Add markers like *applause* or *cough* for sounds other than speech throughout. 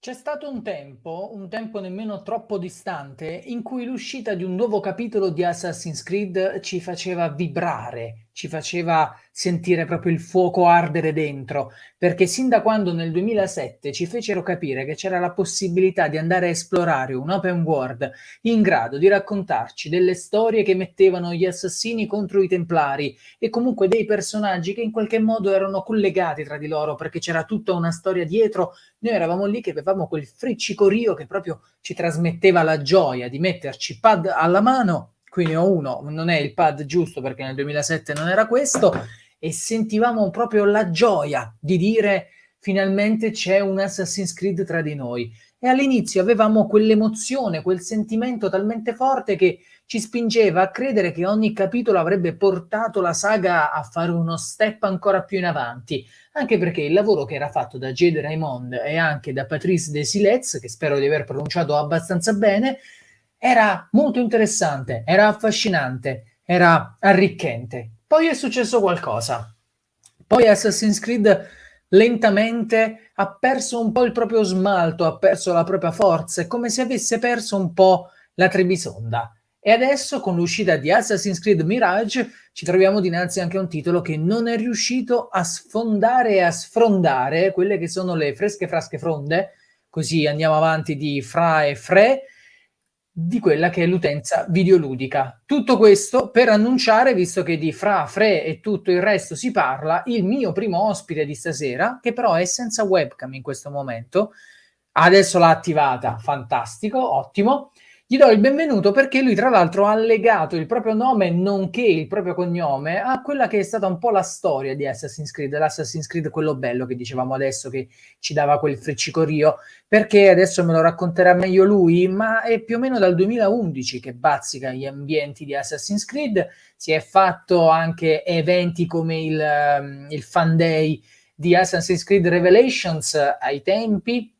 C'è stato un tempo, un tempo nemmeno troppo distante, in cui l'uscita di un nuovo capitolo di Assassin's Creed ci faceva vibrare, ci faceva sentire proprio il fuoco ardere dentro, perché sin da quando nel 2007 ci fecero capire che c'era la possibilità di andare a esplorare un open world in grado di raccontarci delle storie che mettevano gli assassini contro i templari e comunque dei personaggi che in qualche modo erano collegati tra di loro perché c'era tutta una storia dietro, noi eravamo lì che avevamo quel friccicorio che proprio ci trasmetteva la gioia di metterci pad alla mano qui ne ho uno, non è il pad giusto perché nel 2007 non era questo, e sentivamo proprio la gioia di dire finalmente c'è un Assassin's Creed tra di noi. E all'inizio avevamo quell'emozione, quel sentimento talmente forte che ci spingeva a credere che ogni capitolo avrebbe portato la saga a fare uno step ancora più in avanti, anche perché il lavoro che era fatto da Jade Raymond e anche da Patrice Desilets, che spero di aver pronunciato abbastanza bene, era molto interessante, era affascinante, era arricchente. Poi è successo qualcosa. Poi Assassin's Creed lentamente ha perso un po' il proprio smalto, ha perso la propria forza, è come se avesse perso un po' la trebisonda. E adesso con l'uscita di Assassin's Creed Mirage ci troviamo dinanzi anche a un titolo che non è riuscito a sfondare e a sfrondare quelle che sono le fresche frasche fronde, così andiamo avanti di fra e fre, di quella che è l'utenza videoludica. Tutto questo per annunciare, visto che di fra, fre e tutto il resto si parla, il mio primo ospite di stasera, che però è senza webcam in questo momento, adesso l'ha attivata, fantastico, ottimo, gli do il benvenuto perché lui, tra l'altro, ha legato il proprio nome, nonché il proprio cognome, a quella che è stata un po' la storia di Assassin's Creed, l'Assassin's Creed quello bello che dicevamo adesso, che ci dava quel freccicorio, perché adesso me lo racconterà meglio lui, ma è più o meno dal 2011 che bazzica gli ambienti di Assassin's Creed, si è fatto anche eventi come il, ehm, il Fan Day di Assassin's Creed Revelations ai tempi,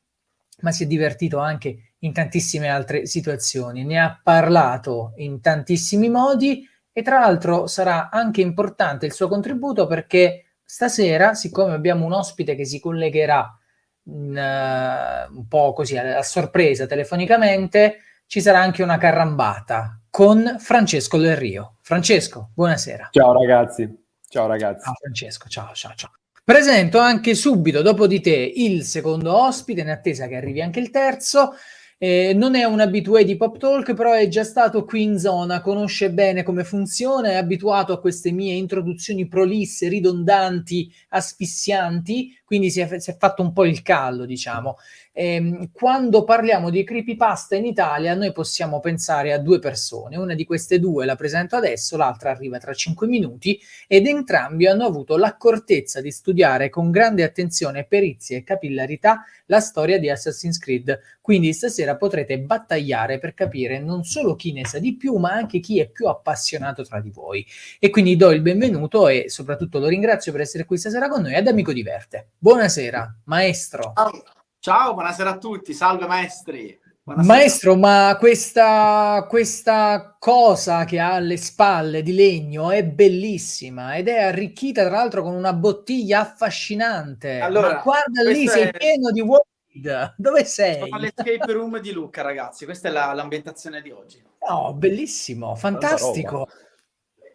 ma si è divertito anche in tantissime altre situazioni. Ne ha parlato in tantissimi modi e tra l'altro sarà anche importante il suo contributo perché stasera, siccome abbiamo un ospite che si collegherà in, mm, uh, eh, un po' così a, a sorpresa telefonicamente, ci sarà anche una carrambata con Francesco Del Rio. Francesco, buonasera. Ciao ragazzi. Ciao ragazzi. Ciao Francesco, ciao ciao ciao. Presento anche subito dopo di te il secondo ospite, in attesa che arrivi anche il terzo. Eh, non è un abitué di Pop Talk, però è già stato qui in zona, conosce bene come funziona, è abituato a queste mie introduzioni prolisse, ridondanti, asfissianti quindi si è, si è fatto un po' il callo, diciamo. E, ehm, quando parliamo di creepypasta in Italia, noi possiamo pensare a due persone, una di queste due la presento adesso, l'altra arriva tra cinque minuti, ed entrambi hanno avuto l'accortezza di studiare con grande attenzione, perizia e capillarità la storia di Assassin's Creed. Quindi stasera potrete battagliare per capire non solo chi ne sa di più, ma anche chi è più appassionato tra di voi. E quindi do il benvenuto e soprattutto lo ringrazio per essere qui stasera con noi ad Amico Diverte. Buonasera, maestro. Ciao. Ciao, buonasera a tutti, salve maestri. Buonasera. Maestro, ma questa, questa cosa che ha alle spalle di legno è bellissima ed è arricchita tra l'altro con una bottiglia affascinante. Allora, ma guarda lì, è... sei pieno di World. *laughs* Dove sei? all'escape room di Lucca, ragazzi. Questa è la, l'ambientazione di oggi. No, bellissimo, fantastico.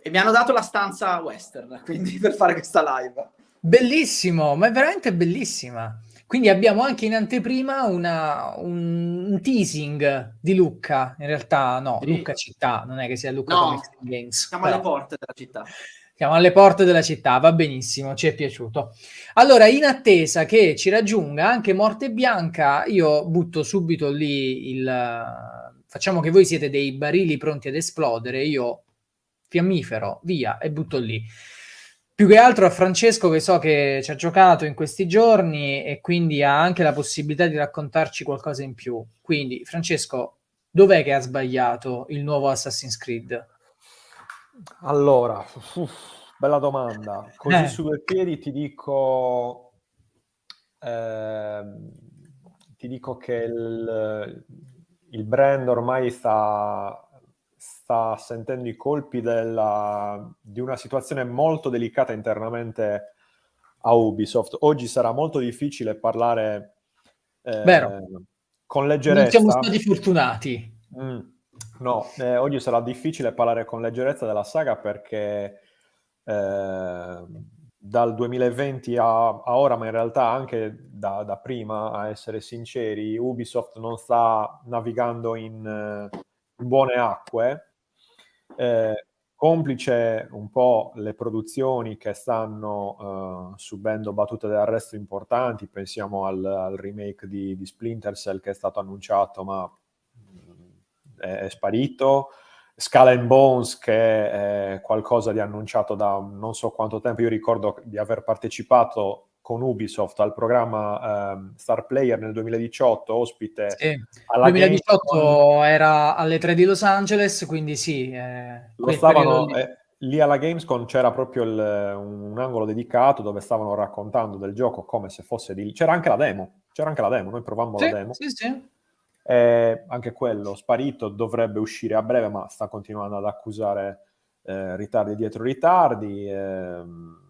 E mi hanno dato la stanza western, quindi *laughs* per fare questa live. Bellissimo, ma è veramente bellissima. Quindi abbiamo anche in anteprima una, un, un, teasing di Lucca. In realtà, no, sì. Lucca città, non è che sia Lucca no, come Siamo alle porte della città. Siamo alle porte della città, va benissimo, ci è piaciuto. Allora, in attesa che ci raggiunga anche Morte Bianca, io butto subito lì il... Facciamo che voi siete dei barili pronti ad esplodere, io fiammifero, via, e butto lì. Più che altro a Francesco che so che ci ha giocato in questi giorni e quindi ha anche la possibilità di raccontarci qualcosa in più. Quindi, Francesco, dov'è che ha sbagliato il nuovo Assassin's Creed? Allora, uff, bella domanda. Così eh. due piedi ti dico... Eh, ti dico che il, il brand ormai sta sta sentendo i colpi della, di una situazione molto delicata internamente a Ubisoft. Oggi sarà molto difficile parlare eh, con leggerezza. Non siamo stati fortunati. Mm, no, eh, oggi sarà difficile parlare con leggerezza della saga perché eh, dal 2020 a, a, ora, ma in realtà anche da, da, prima, a essere sinceri, Ubisoft non sta navigando in eh, buone acque, eh, complice un po' le produzioni che stanno eh, subendo battute d'arresto importanti, pensiamo al, al remake di, di, Splinter Cell che è stato annunciato ma mm, è, è, sparito, Scala and Bones che è qualcosa di annunciato da non so quanto tempo, io ricordo di aver partecipato con Ubisoft al programma um, Star Player nel 2018, ospite sì. alla 2018 Gamescom. era alle 3 di Los Angeles, quindi sì. Eh, Lo stavano, lì. Eh, lì. alla Gamescom c'era proprio il, un, angolo dedicato dove stavano raccontando del gioco come se fosse di... C'era anche la demo, c'era anche la demo, noi provammo sì, la demo. Sì, sì. Eh, anche quello sparito dovrebbe uscire a breve, ma sta continuando ad accusare eh, ritardi dietro ritardi. Ehm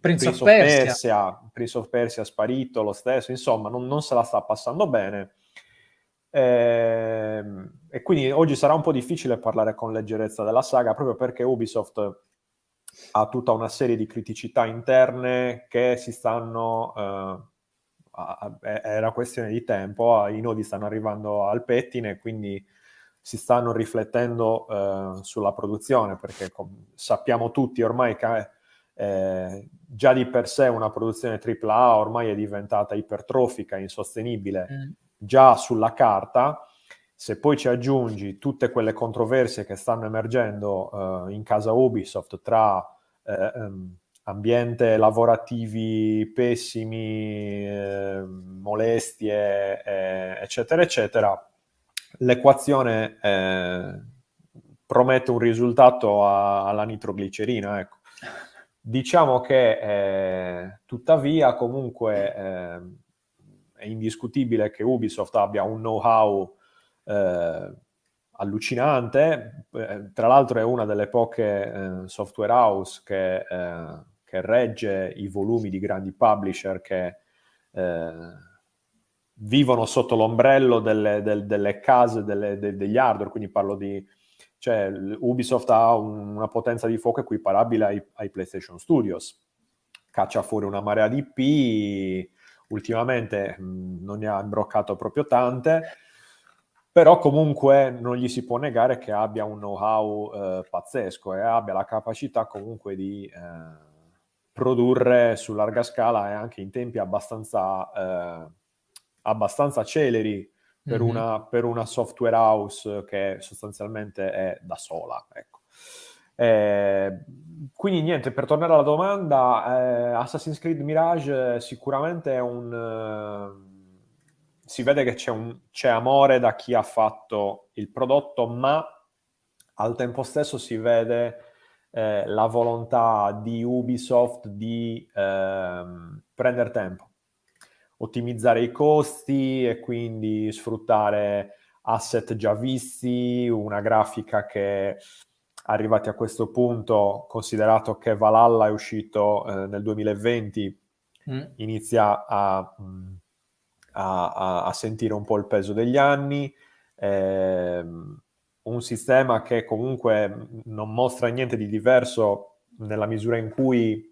Prince, Prince of Persia. Persia. Prince of Persia sparito lo stesso, insomma non, non se la sta passando bene. E, ehm, e quindi oggi sarà un po' difficile parlare con leggerezza della saga proprio perché Ubisoft ha tutta una serie di criticità interne che si stanno, eh, a, a, era questione di tempo, i nodi stanno arrivando al pettine, quindi si stanno riflettendo eh, sulla produzione perché com- sappiamo tutti ormai che eh, già di per sé una produzione AAA ormai è diventata ipertrofica, insostenibile, mm. già sulla carta. Se poi ci aggiungi tutte quelle controversie che stanno emergendo eh, in casa Ubisoft tra eh, um, ambiente lavorativi pessimi, eh, molestie, eh, eccetera, eccetera, l'equazione eh, promette un risultato a, alla nitroglicerina. Ecco. *laughs* Diciamo che eh, tuttavia comunque eh, è indiscutibile che Ubisoft abbia un know-how eh, allucinante, eh, tra l'altro è una delle poche eh, software house che, eh, che, regge i volumi di grandi publisher che vivono sotto l'ombrello delle, del, delle case, delle, de, degli hardware, quindi parlo di cioè, Ubisoft ha un, una potenza di fuoco equiparabile ai, ai, PlayStation Studios. Caccia fuori una marea di IP, ultimamente mh, non ne ha imbroccato proprio tante, però comunque non gli si può negare che abbia un know-how eh, pazzesco e eh, abbia la capacità comunque di eh, produrre su larga scala e anche in tempi abbastanza, eh, abbastanza celeri per, mm-hmm. una, per una, software house che sostanzialmente è da sola. Ecco. Eh, quindi niente, per tornare alla domanda, eh, Assassin's Creed Mirage sicuramente è un... Eh, si vede che c'è, un, c'è amore da chi ha fatto il prodotto, ma al tempo stesso si vede eh, la volontà di Ubisoft di ehm, prendere tempo ottimizzare i costi e quindi sfruttare asset già visti, una grafica che arrivati a questo punto, considerato che Valhalla è uscito eh, nel 2020, mm. inizia mm, a, a, a, sentire un po' il peso degli anni. Eh, un sistema che comunque non mostra niente di diverso nella misura in cui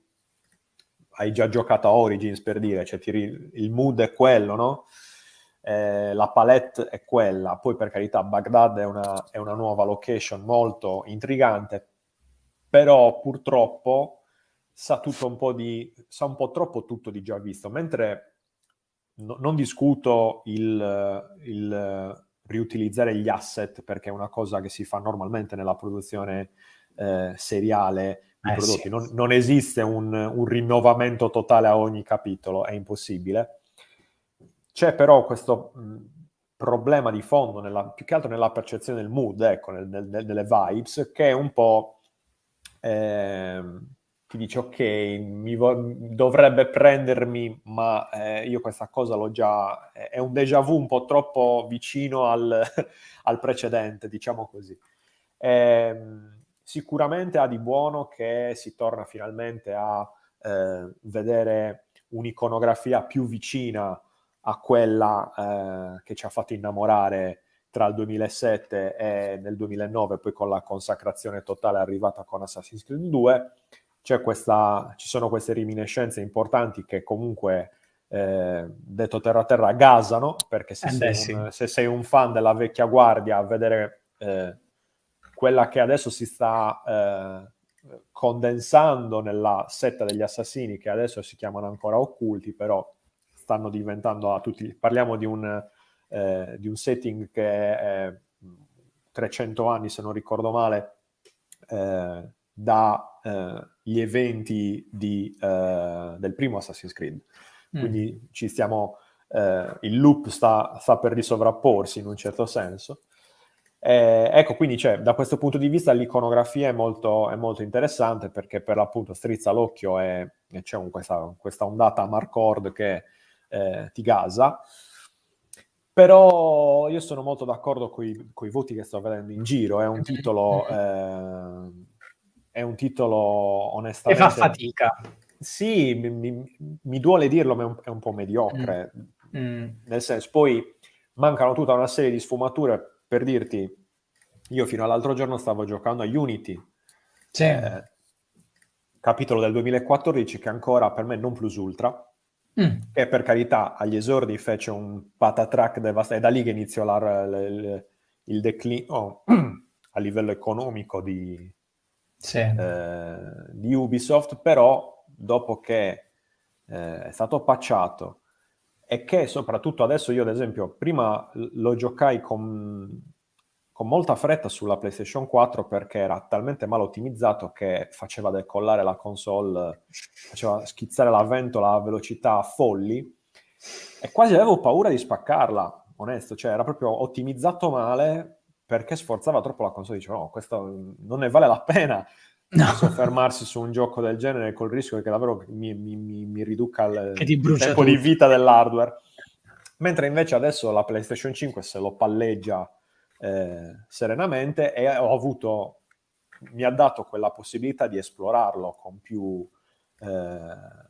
hai già giocato a Origins per dire, cioè ri- il mood è quello, no? Eh, la palette è quella, poi per carità Baghdad è una, è una nuova location molto intrigante, però purtroppo sa tutto un po' di, sa un po' troppo tutto di già visto, mentre no, non discuto il, il riutilizzare gli asset perché è una cosa che si fa normalmente nella produzione eh, seriale di eh, prodotti. Sì. Non, non, esiste un, un rinnovamento totale a ogni capitolo, è impossibile. C'è però questo mh, problema di fondo, nella, più che altro nella percezione del mood, ecco, nel, nel, delle vibes, che è un po'... Eh, ti dice ok, mi vo- dovrebbe prendermi, ma eh, io questa cosa l'ho già, è un déjà vu un po' troppo vicino al, *laughs* al precedente, diciamo così. Ehm, Sicuramente ha di buono che si torna finalmente a eh, vedere un'iconografia più vicina a quella eh, che ci ha fatto innamorare tra il 2007 e nel 2009, poi con la consacrazione totale arrivata con Assassin's Creed 2. Questa, ci sono queste reminiscenze importanti che comunque, eh, detto terra terra, gasano, perché se, eh sei beh, un, sì. se, sei un, fan della vecchia guardia a vedere eh, quella che adesso si sta eh, condensando nella setta degli assassini, che adesso si chiamano ancora occulti, però stanno diventando a tutti... Parliamo di un, eh, di un setting che è 300 mm, anni, se non ricordo male, eh, dagli eh, eventi di, eh, del primo Assassin's Creed. Mm. Quindi mm. ci stiamo... Eh, il loop sta, sta per risovrapporsi in un certo senso eh, ecco, quindi cioè, da questo punto di vista l'iconografia è molto, è molto interessante perché per l'appunto strizza l'occhio e, c'è un, questa, questa, ondata Marcord che eh, ti gasa. Però io sono molto d'accordo con i voti che sto vedendo in giro, è un titolo, eh, è un titolo onestamente... E fa fatica. Sì, mi, mi, mi, duole dirlo, ma è un, è un po' mediocre. Mm. Mm. Nel senso, poi mancano tutta una serie di sfumature per dirti, io fino all'altro giorno stavo giocando a Unity, sì. eh, capitolo del 2014 che ancora per me non plus ultra, mm. che per carità agli esordi fece un patatrack devastante, è da lì che iniziò la, le, le, il declino oh, *clears throat* a livello economico di, sì. eh, di Ubisoft, però dopo che eh, è stato pacciato, e che soprattutto adesso io ad esempio prima lo giocai con, con molta fretta sulla PlayStation 4 perché era talmente mal ottimizzato che faceva decollare la console, faceva schizzare la ventola a velocità folli e quasi avevo paura di spaccarla, onesto, cioè era proprio ottimizzato male perché sforzava troppo la console, dicevo no, questo non ne vale la pena, no. soffermarsi su un gioco del genere col rischio che davvero mi, mi, mi, mi riduca il, il tempo di vita dell'hardware. Mentre invece adesso la PlayStation 5 se lo palleggia eh, serenamente e ho avuto, mi ha dato quella possibilità di esplorarlo con più... Eh,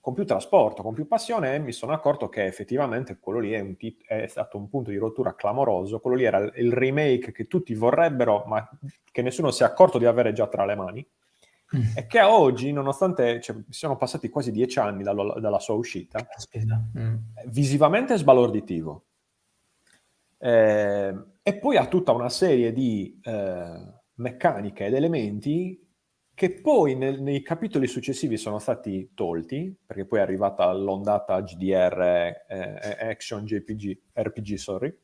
con più trasporto, con più passione e mi sono accorto che effettivamente quello lì è, tit- è, stato un punto di rottura clamoroso, quello lì era il remake che tutti vorrebbero ma che nessuno si è accorto di avere già tra le mani mm. e che a oggi, nonostante cioè, siano passati quasi dieci anni dalla, dalla sua uscita, mm. visivamente sbalorditivo. Eh, e poi ha tutta una serie di eh, meccaniche ed elementi che poi nel, nei capitoli successivi sono stati tolti, perché poi è arrivata l'ondata GDR, eh, eh, Action JPG, RPG, sorry,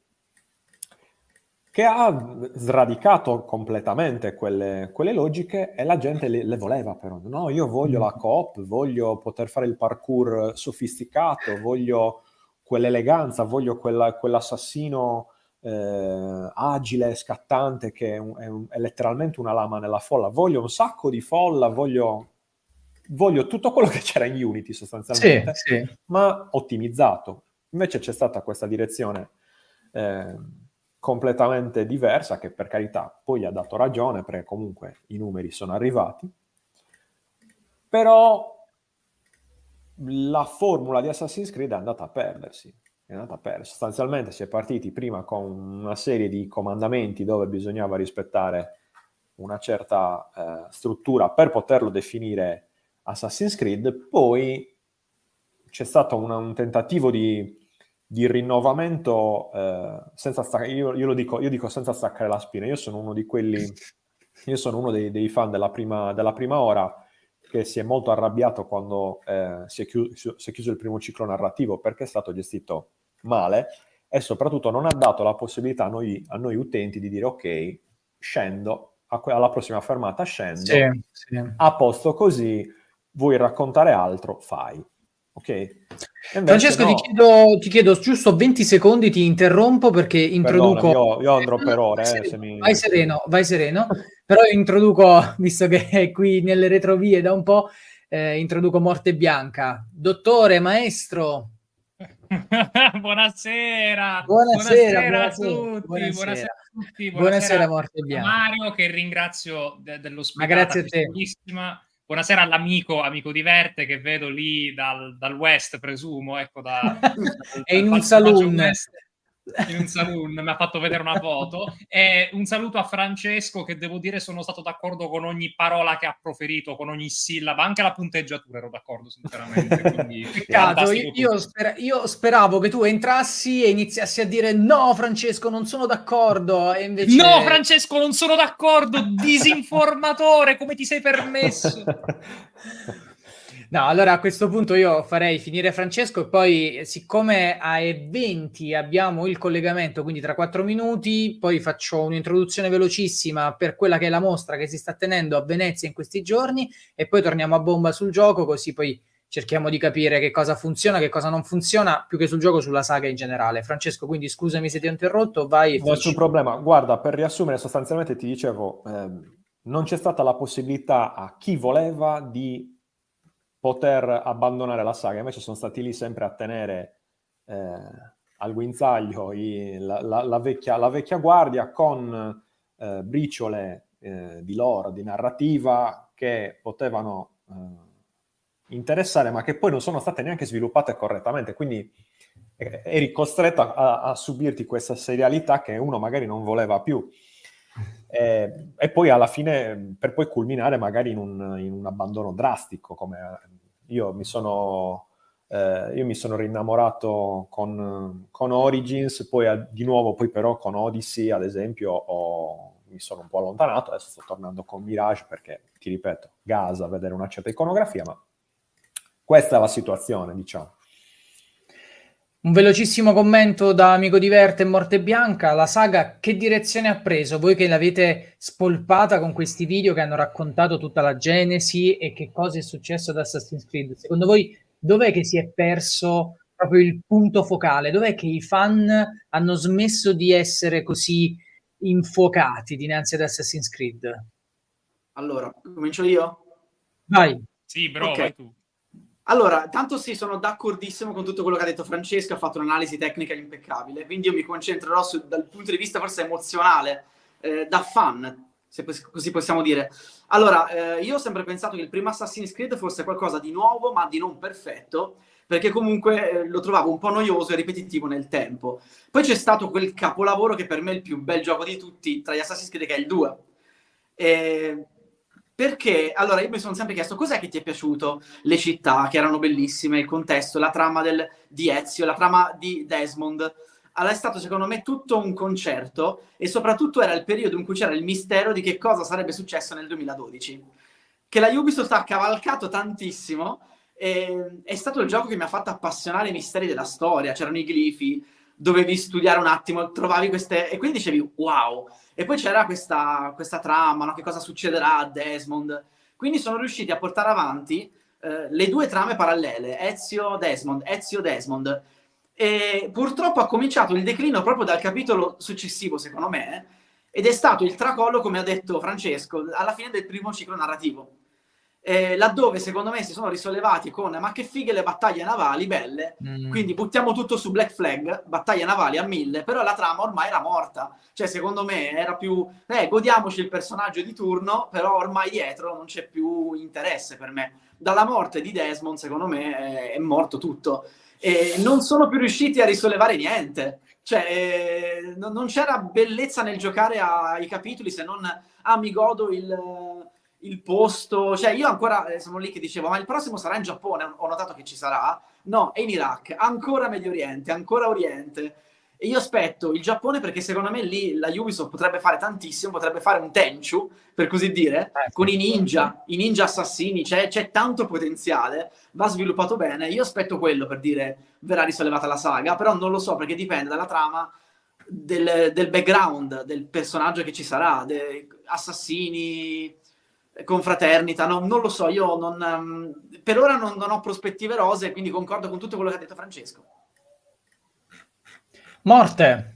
che ha sradicato completamente quelle, quelle logiche e la gente le, le, voleva però. No, io voglio mm. la coop, voglio poter fare il parkour sofisticato, voglio quell'eleganza, voglio quella, quell'assassino eh, agile, scattante, che è, un, è, un, è, letteralmente una lama nella folla. Voglio un sacco di folla, voglio, voglio tutto quello che c'era in Unity sostanzialmente, sì, sì. ma ottimizzato. Invece c'è stata questa direzione eh, completamente diversa, che per carità poi ha dato ragione, perché comunque i numeri sono arrivati. Però la formula di Assassin's Creed è andata a perdersi è andata persa. Sostanzialmente si è partiti prima con una serie di comandamenti dove bisognava rispettare una certa eh, struttura per poterlo definire Assassin's Creed, poi c'è stato una, un tentativo di, di rinnovamento eh, senza staccare, io, io, lo dico, io dico senza staccare la spina, io sono uno di quelli, io sono uno dei, dei fan della prima, della prima ora, che si è molto arrabbiato quando eh, si, è chiuso, si, è chiuso, il primo ciclo narrativo perché è stato gestito male e soprattutto non ha dato la possibilità a noi, a noi utenti di dire ok, scendo, alla prossima fermata scendo, sì, sì. a posto così, vuoi raccontare altro, fai. Ok? Francesco, no. ti, chiedo, ti, chiedo, giusto 20 secondi, ti interrompo perché introduco. Io, io, andrò per ore. Eh, se mi... Vai sereno, vai sereno. *laughs* Però introduco, visto che è qui nelle retrovie da un po', eh, introduco Morte Bianca. Dottore, maestro, *laughs* buonasera, buonasera, buonasera, a tutti, buonasera. buonasera a tutti. Buonasera, buonasera a Mario che ringrazio de- dello spazio. grazie a te. Buonasera all'amico, amico diverte che vedo lì dal, dal West, presumo, ecco da... *laughs* È in un saloon. West in un saloon, mi ha fatto vedere una foto. E un saluto a Francesco che devo dire sono stato d'accordo con ogni parola che ha proferito, con ogni sillaba, anche la punteggiatura ero d'accordo sinceramente. *laughs* Peccato, io, io, io, speravo che tu entrassi e iniziassi a dire no Francesco non sono d'accordo e invece... No Francesco non sono d'accordo, disinformatore, come ti sei permesso? *laughs* No, allora a questo punto io farei finire Francesco e poi siccome alle 20 abbiamo il collegamento, quindi tra 4 minuti, poi faccio un'introduzione velocissima per quella che è la mostra che si sta tenendo a Venezia in questi giorni e poi torniamo a bomba sul gioco così poi cerchiamo di capire che cosa funziona, che cosa non funziona, più che sul gioco, sulla saga in generale. Francesco, quindi scusami se ti ho interrotto, vai. Non c'è un problema. Guarda, per riassumere, sostanzialmente ti dicevo, ehm, non c'è stata la possibilità a chi voleva di poter abbandonare la saga, invece sono stati lì sempre a tenere eh, al guinzaglio i, la, la, la, vecchia, la, vecchia, guardia con eh, briciole eh, di lore, di narrativa che potevano eh, interessare, ma che poi non sono state neanche sviluppate correttamente. Quindi eh, eri costretto a, a subirti questa serialità che uno magari non voleva più. E, e poi alla fine, per poi culminare magari in un, in un abbandono drastico, come io mi sono, eh, io mi sono rinnamorato con, con Origins, poi di nuovo poi però con Odyssey ad esempio ho, mi sono un po' allontanato, adesso sto tornando con Mirage perché, ti ripeto, gasa vedere una certa iconografia, ma questa è la situazione, diciamo. Un velocissimo commento da Amico di Verte e Morte Bianca. La saga che direzione ha preso? Voi che l'avete spolpata con questi video che hanno raccontato tutta la genesi e che cosa è successo ad Assassin's Creed? Secondo voi dov'è che si è perso proprio il punto focale? Dov'è che i fan hanno smesso di essere così infuocati dinanzi ad Assassin's Creed? Allora, comincio io? Vai. Sì, però okay. vai tu. Allora, tanto sì, sono d'accordissimo con tutto quello che ha detto Francesca, ha fatto un'analisi tecnica impeccabile, quindi io mi concentrerò su, dal punto di vista forse emozionale, eh, da fan, se così possiamo dire. Allora, eh, io ho sempre pensato che il primo Assassin's Creed fosse qualcosa di nuovo, ma di non perfetto, perché comunque eh, lo trovavo un po' noioso e ripetitivo nel tempo. Poi c'è stato quel capolavoro che per me è il più bel gioco di tutti tra gli Assassin's Creed, che è il 2. E perché, allora, io mi sono sempre chiesto cos'è che ti è piaciuto, le città che erano bellissime, il contesto, la trama del, di Ezio, la trama di Desmond. Allora è stato secondo me tutto un concerto e soprattutto era il periodo in cui c'era il mistero di che cosa sarebbe successo nel 2012. Che la Ubisoft ha cavalcato tantissimo e è stato il gioco che mi ha fatto appassionare i misteri della storia. C'erano i glifi, dovevi studiare un attimo, trovavi queste... E quindi dicevi, wow! E poi c'era questa, questa trama, no? che cosa succederà a Desmond. Quindi sono riusciti a portare avanti eh, le due trame parallele, Ezio-Desmond, Ezio-Desmond. E purtroppo ha cominciato il declino proprio dal capitolo successivo, secondo me, ed è stato il tracollo, come ha detto Francesco, alla fine del primo ciclo narrativo eh, laddove secondo me si sono risollevati con ma che fighe le battaglie navali, belle, mm. quindi buttiamo tutto su Black Flag, battaglie navali a mille, però la trama ormai era morta, cioè secondo me era più, eh, godiamoci il personaggio di turno, però ormai dietro non c'è più interesse per me. Dalla morte di Desmond, secondo me, è, eh, è morto tutto. E non sono più riusciti a risollevare niente. Cioè, eh, non c'era bellezza nel giocare ai capitoli se non, ah, mi godo il il posto, cioè io ancora eh, sono lì che dicevo, ma il prossimo sarà in Giappone, ho notato che ci sarà, no, è in Iraq, ancora Medio Oriente, ancora Oriente. E io aspetto il Giappone perché secondo me lì la Ubisoft potrebbe fare tantissimo, potrebbe fare un Tenchu, per così dire, eh, con i ninja, sì. i ninja assassini, c'è, c'è tanto potenziale, va sviluppato bene, io aspetto quello per dire verrà risollevata la saga, però non lo so perché dipende dalla trama, del, del background, del personaggio che ci sarà, de, assassini, confraternita, no? non lo so, io non, ehm, per ora non, non ho prospettive rose, quindi concordo con tutto quello che ha detto Francesco. Morte.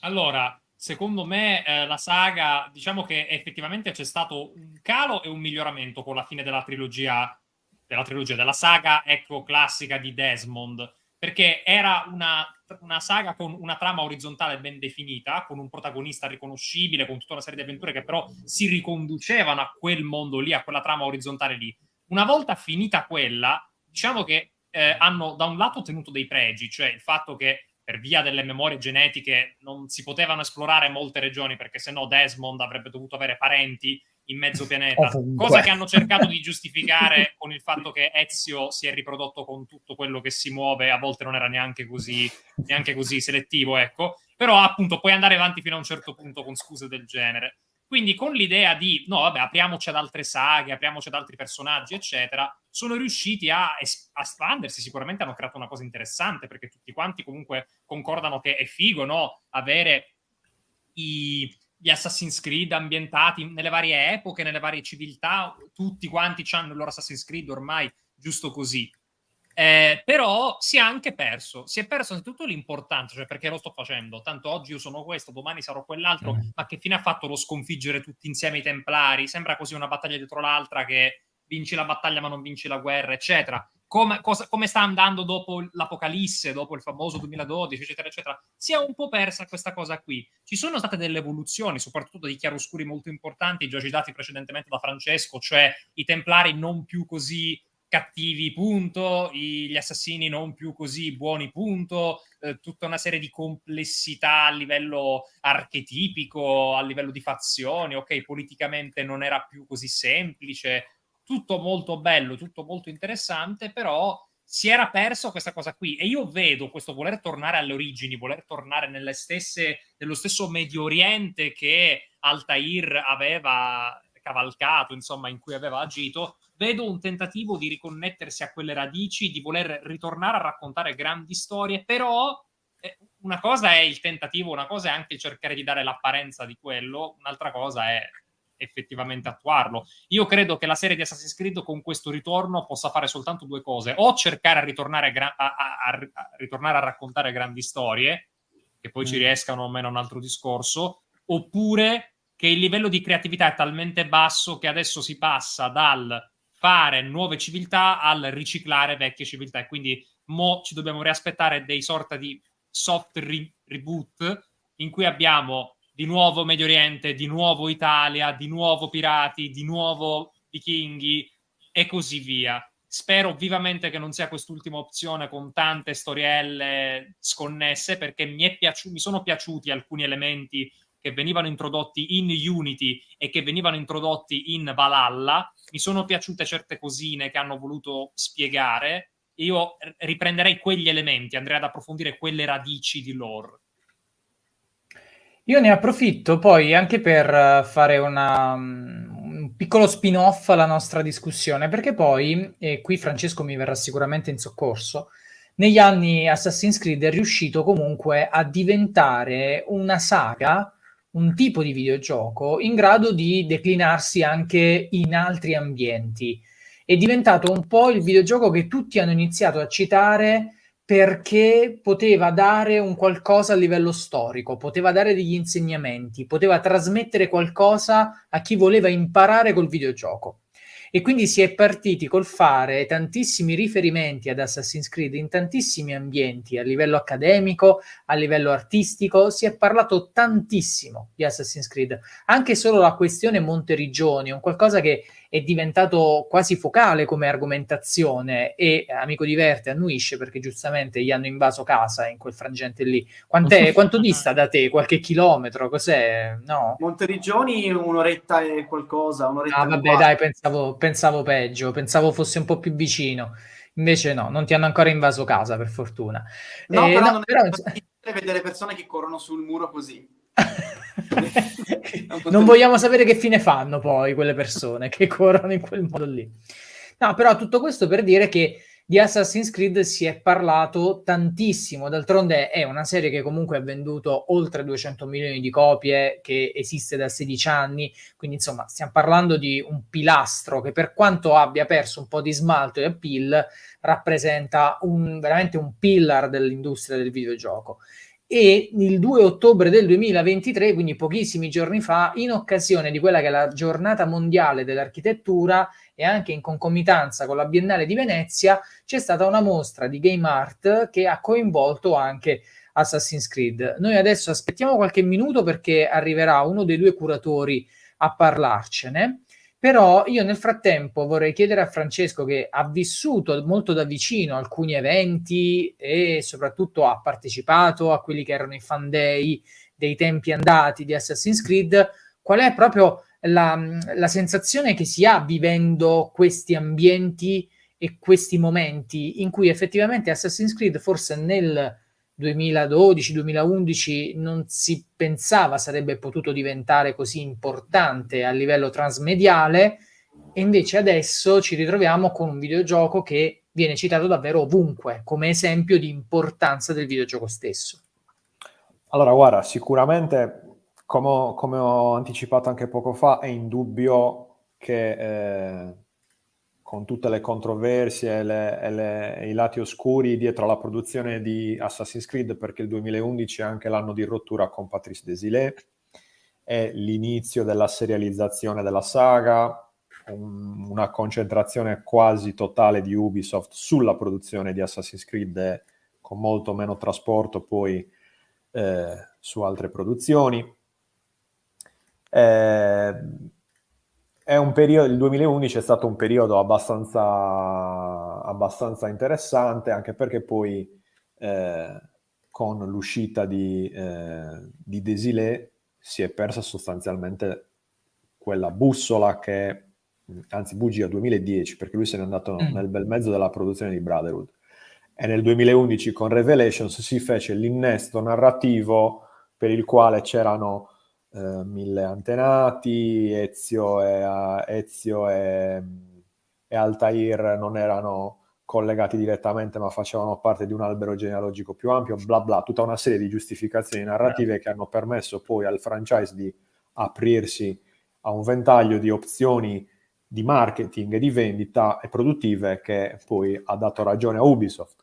Allora, secondo me eh, la saga, diciamo che effettivamente c'è stato un calo e un miglioramento con la fine della trilogia, della, trilogia, della saga ecco classica di Desmond, perché era una una saga con una trama orizzontale ben definita, con un protagonista riconoscibile, con tutta una serie di avventure che però si riconducevano a quel mondo lì, a quella trama orizzontale lì. Una volta finita quella, diciamo che eh, hanno da un lato tenuto dei pregi, cioè il fatto che per via delle memorie genetiche non si potevano esplorare molte regioni perché sennò Desmond avrebbe dovuto avere parenti in mezzo pianeta, Ovunque. cosa che hanno cercato di giustificare con il fatto che Ezio si è riprodotto con tutto quello che si muove, a volte non era neanche così, neanche così selettivo, ecco, però appunto puoi andare avanti fino a un certo punto con scuse del genere. Quindi con l'idea di, no vabbè, apriamoci ad altre saghe, apriamoci ad altri personaggi, eccetera, sono riusciti a, espandersi, sicuramente hanno creato una cosa interessante, perché tutti quanti comunque concordano che è figo, no? Avere i, gli Assassin's Creed ambientati nelle varie epoche, nelle varie civiltà, tutti quanti hanno il loro Assassin's Creed ormai, giusto così. Eh, però si è anche perso, si è perso tutto l'importante, cioè perché lo sto facendo, tanto oggi io sono questo, domani sarò quell'altro, mm. ma che fine ha fatto lo sconfiggere tutti insieme i Templari? Sembra così una battaglia dietro l'altra che vinci la battaglia ma non vinci la guerra, eccetera. Come, cosa, come, sta andando dopo l'Apocalisse, dopo il famoso 2012, eccetera, eccetera, si è un po' persa questa cosa qui. Ci sono state delle evoluzioni, soprattutto di chiaroscuri molto importanti, già citati precedentemente da Francesco, cioè i Templari non più così cattivi, punto, gli assassini non più così buoni, punto, eh, tutta una serie di complessità a livello archetipico, a livello di fazioni, ok, politicamente non era più così semplice, tutto molto bello, tutto molto interessante, però si era perso questa cosa qui e io vedo questo voler tornare alle origini, voler tornare nelle stesse, nello stesso Medio Oriente che Altair aveva cavalcato, insomma, in cui aveva agito, vedo un tentativo di riconnettersi a quelle radici, di voler ritornare a raccontare grandi storie, però eh, una cosa è il tentativo, una cosa è anche cercare di dare l'apparenza di quello, un'altra cosa è effettivamente attuarlo. Io credo che la serie di Assassin's Creed con questo ritorno possa fare soltanto due cose, o cercare a ritornare a, gra- a, a, a ritornare raccontare grandi storie, che poi mm. ci riescano o meno un altro discorso, oppure che il livello di creatività è talmente basso che adesso si passa dal fare nuove civiltà al riciclare vecchie civiltà e quindi mo ci dobbiamo riaspettare dei sorta di soft re- reboot in cui abbiamo di nuovo Medio Oriente, di nuovo Italia, di nuovo pirati, di nuovo vichinghi e così via. Spero vivamente che non sia quest'ultima opzione con tante storielle sconnesse perché mi, piaci- mi sono piaciuti alcuni elementi che venivano introdotti in Unity e che venivano introdotti in Valhalla. Mi sono piaciute certe cosine che hanno voluto spiegare. Io riprenderei quegli elementi, andrei ad approfondire quelle radici di lore. Io ne approfitto poi anche per eh, fare una, mm, un piccolo spin-off alla nostra discussione, perché poi, e qui Francesco mi verrà sicuramente in soccorso, negli anni Assassin's Creed è riuscito comunque a diventare una saga, un tipo di videogioco in grado di declinarsi anche in altri ambienti. È diventato un po' il videogioco che tutti hanno iniziato a citare perché poteva dare un qualcosa a livello storico, poteva dare degli insegnamenti, poteva trasmettere qualcosa a chi voleva imparare col videogioco. E quindi si è partiti col fare tantissimi riferimenti ad Assassin's Creed in tantissimi ambienti, a livello accademico, a livello artistico, si è parlato tantissimo di Assassin's Creed. Anche solo la questione Monterigioni, un qualcosa che è diventato quasi focale come argomentazione e Amico di Verte annuisce perché giustamente gli hanno invaso casa in quel frangente lì. Quant'è, *laughs* quanto dista da te? Qualche chilometro? Cos'è? No? Monteriggioni un'oretta e qualcosa, un'oretta Ah vabbè dai, pensavo, pensavo peggio, pensavo fosse un po' più vicino. Invece no, non ti hanno ancora invaso casa per fortuna. No, eh, però, no, però... vedere persone che corrono sul muro così non, vogliamo sapere che fine fanno poi quelle persone che corrono in quel modo lì. No, però tutto questo per dire che di Assassin's Creed si è parlato tantissimo, d'altronde è una serie che comunque ha venduto oltre 200 milioni di copie, che esiste da 16 anni, quindi insomma stiamo parlando di un pilastro che per quanto abbia perso un po' di smalto e appeal, rappresenta un, veramente un pillar dell'industria del videogioco e il 2 ottobre del 2023, quindi pochissimi giorni fa, in occasione di quella che è la giornata mondiale dell'architettura e anche in concomitanza con la Biennale di Venezia, c'è stata una mostra di game art che ha coinvolto anche Assassin's Creed. Noi adesso aspettiamo qualche minuto perché arriverà uno dei due curatori a parlarcene però io nel frattempo vorrei chiedere a Francesco che ha vissuto molto da vicino alcuni eventi e soprattutto ha partecipato a quelli che erano i fan day dei tempi andati di Assassin's Creed, qual è proprio la, la sensazione che si ha vivendo questi ambienti e questi momenti in cui effettivamente Assassin's Creed forse nel 2012-2011 non si pensava sarebbe potuto diventare così importante a livello transmediale e invece adesso ci ritroviamo con un videogioco che viene citato davvero ovunque come esempio di importanza del videogioco stesso. Allora, guarda, sicuramente, come ho, come ho anticipato anche poco fa, è indubbio che eh, con tutte le controversie e, le, e, le, i lati oscuri dietro alla produzione di Assassin's Creed, perché il 2011 è anche l'anno di rottura con Patrice Desilé, è l'inizio della serializzazione della saga, un, una concentrazione quasi totale di Ubisoft sulla produzione di Assassin's Creed, con molto meno trasporto poi eh, su altre produzioni. Eh, è un periodo, il 2011 è stato un periodo abbastanza, abbastanza interessante, anche perché poi eh, con l'uscita di, eh, di Desilé si è persa sostanzialmente quella bussola che, anzi bugia 2010, perché lui se n'è andato mm. nel bel mezzo della produzione di Brotherhood. E nel 2011 con Revelations si fece l'innesto narrativo per il quale c'erano eh, mille antenati, Ezio e, Ezio e, e Altair non erano collegati direttamente ma facevano parte di un albero genealogico più ampio, bla bla, tutta una serie di giustificazioni narrative che hanno permesso poi al franchise di aprirsi a un ventaglio di opzioni di marketing e di vendita e produttive che poi ha dato ragione a Ubisoft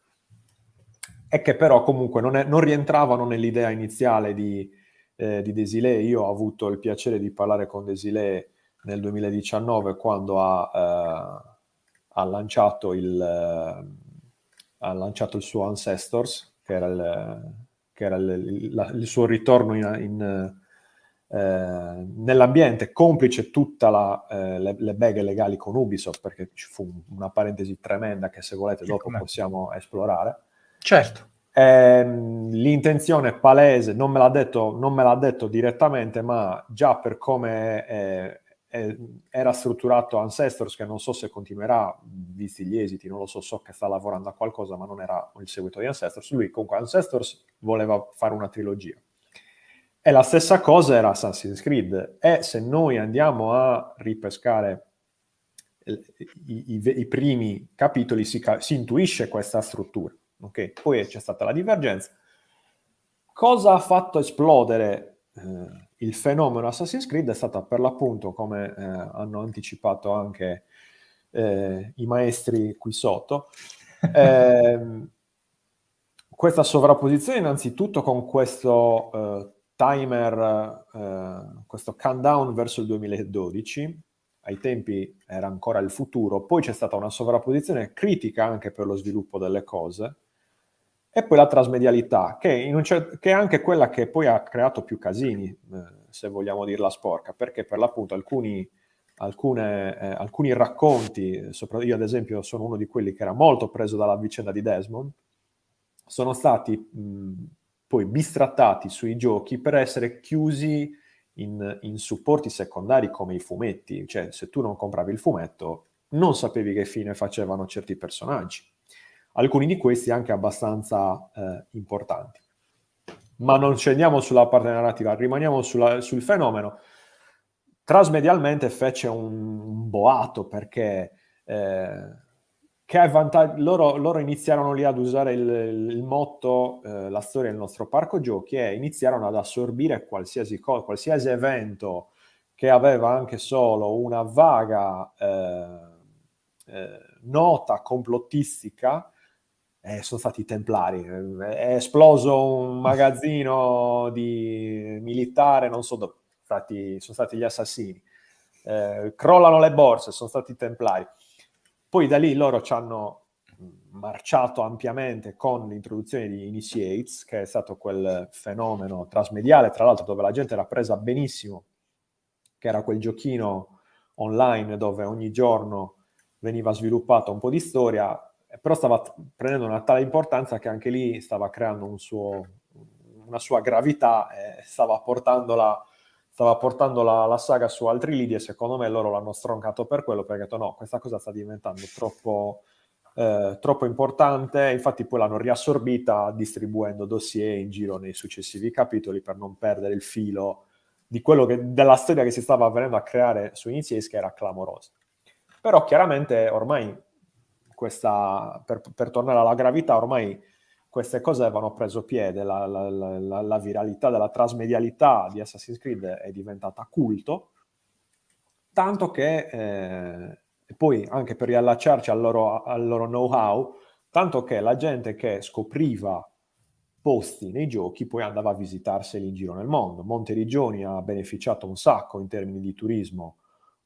e che però comunque non, è, non rientravano nell'idea iniziale di eh, di Desilè. Io ho avuto il piacere di parlare con Desilè nel 2019 quando ha, eh, ha, lanciato, il, eh, ha lanciato, il, suo Ancestors, che era il, che era il, la, il suo ritorno in, in eh, nell'ambiente, complice tutte eh, le, le beghe legali con Ubisoft, perché ci fu una parentesi tremenda che se volete dopo possiamo esplorare. Certo. Eh, l'intenzione palese, non me, l'ha detto, non me l'ha detto direttamente, ma già per come eh, eh, era strutturato Ancestors, che non so se continuerà, visti gli esiti, non lo so, so che sta lavorando a qualcosa, ma non era il seguito di Ancestors. Lui comunque Ancestors voleva fare una trilogia. E la stessa cosa era Assassin's Creed. E se noi andiamo a ripescare i, i, i primi capitoli, si, si intuisce questa struttura Okay? Poi c'è stata la divergenza. Cosa ha fatto esplodere eh, il fenomeno Assassin's Creed è stata per l'appunto, come eh, hanno anticipato anche eh, i maestri qui sotto, *laughs* ehm, questa sovrapposizione innanzitutto con questo eh, timer, eh, questo countdown verso il 2012, ai tempi era ancora il futuro, poi c'è stata una sovrapposizione critica anche per lo sviluppo delle cose, e poi la trasmedialità, che, cer- che, è anche quella che poi ha creato più casini, eh, se vogliamo dirla sporca, perché per l'appunto alcuni, alcune, eh, alcuni racconti, io ad esempio sono uno di quelli che era molto preso dalla vicenda di Desmond, sono stati mh, poi bistrattati sui giochi per essere chiusi in, in, supporti secondari come i fumetti, cioè se tu non compravi il fumetto non sapevi che fine facevano certi personaggi alcuni di questi anche abbastanza eh, importanti. Ma non scendiamo sulla parte narrativa, rimaniamo sulla, sul fenomeno. Trasmedialmente fece un boato perché eh, vantag- loro, loro, iniziarono lì ad usare il, il motto eh, La storia del nostro parco giochi e iniziarono ad assorbire qualsiasi, co- qualsiasi evento che aveva anche solo una vaga eh, eh, nota complottistica eh, sono stati i templari, è esploso un *laughs* magazzino di militare, non so dove, stati, sono stati gli assassini, eh, crollano le borse, sono stati i templari. Poi da lì loro ci hanno mm, marciato ampiamente con l'introduzione di Initiates, che è stato quel fenomeno trasmediale, tra l'altro dove la gente era presa benissimo, che era quel giochino online dove ogni giorno veniva sviluppata un po' di storia, però stava prendendo una tale importanza che anche lì stava creando un suo, una sua gravità, e stava portandola stava portando la, saga su altri lidi e secondo me loro l'hanno stroncato per quello perché hanno detto no, questa cosa sta diventando troppo, eh, troppo, importante, infatti poi l'hanno riassorbita distribuendo dossier in giro nei successivi capitoli per non perdere il filo di quello che, della storia che si stava avvenendo a creare su Iniziesca era clamorosa. Però chiaramente ormai questa, per, per, tornare alla gravità, ormai queste cose avevano preso piede, la, la, la, la viralità della trasmedialità di Assassin's Creed è diventata culto, tanto che, eh, e poi anche per riallacciarci al loro, al loro know-how, tanto che la gente che scopriva posti nei giochi poi andava a visitarseli in giro nel mondo. Monte Rigioni ha beneficiato un sacco in termini di turismo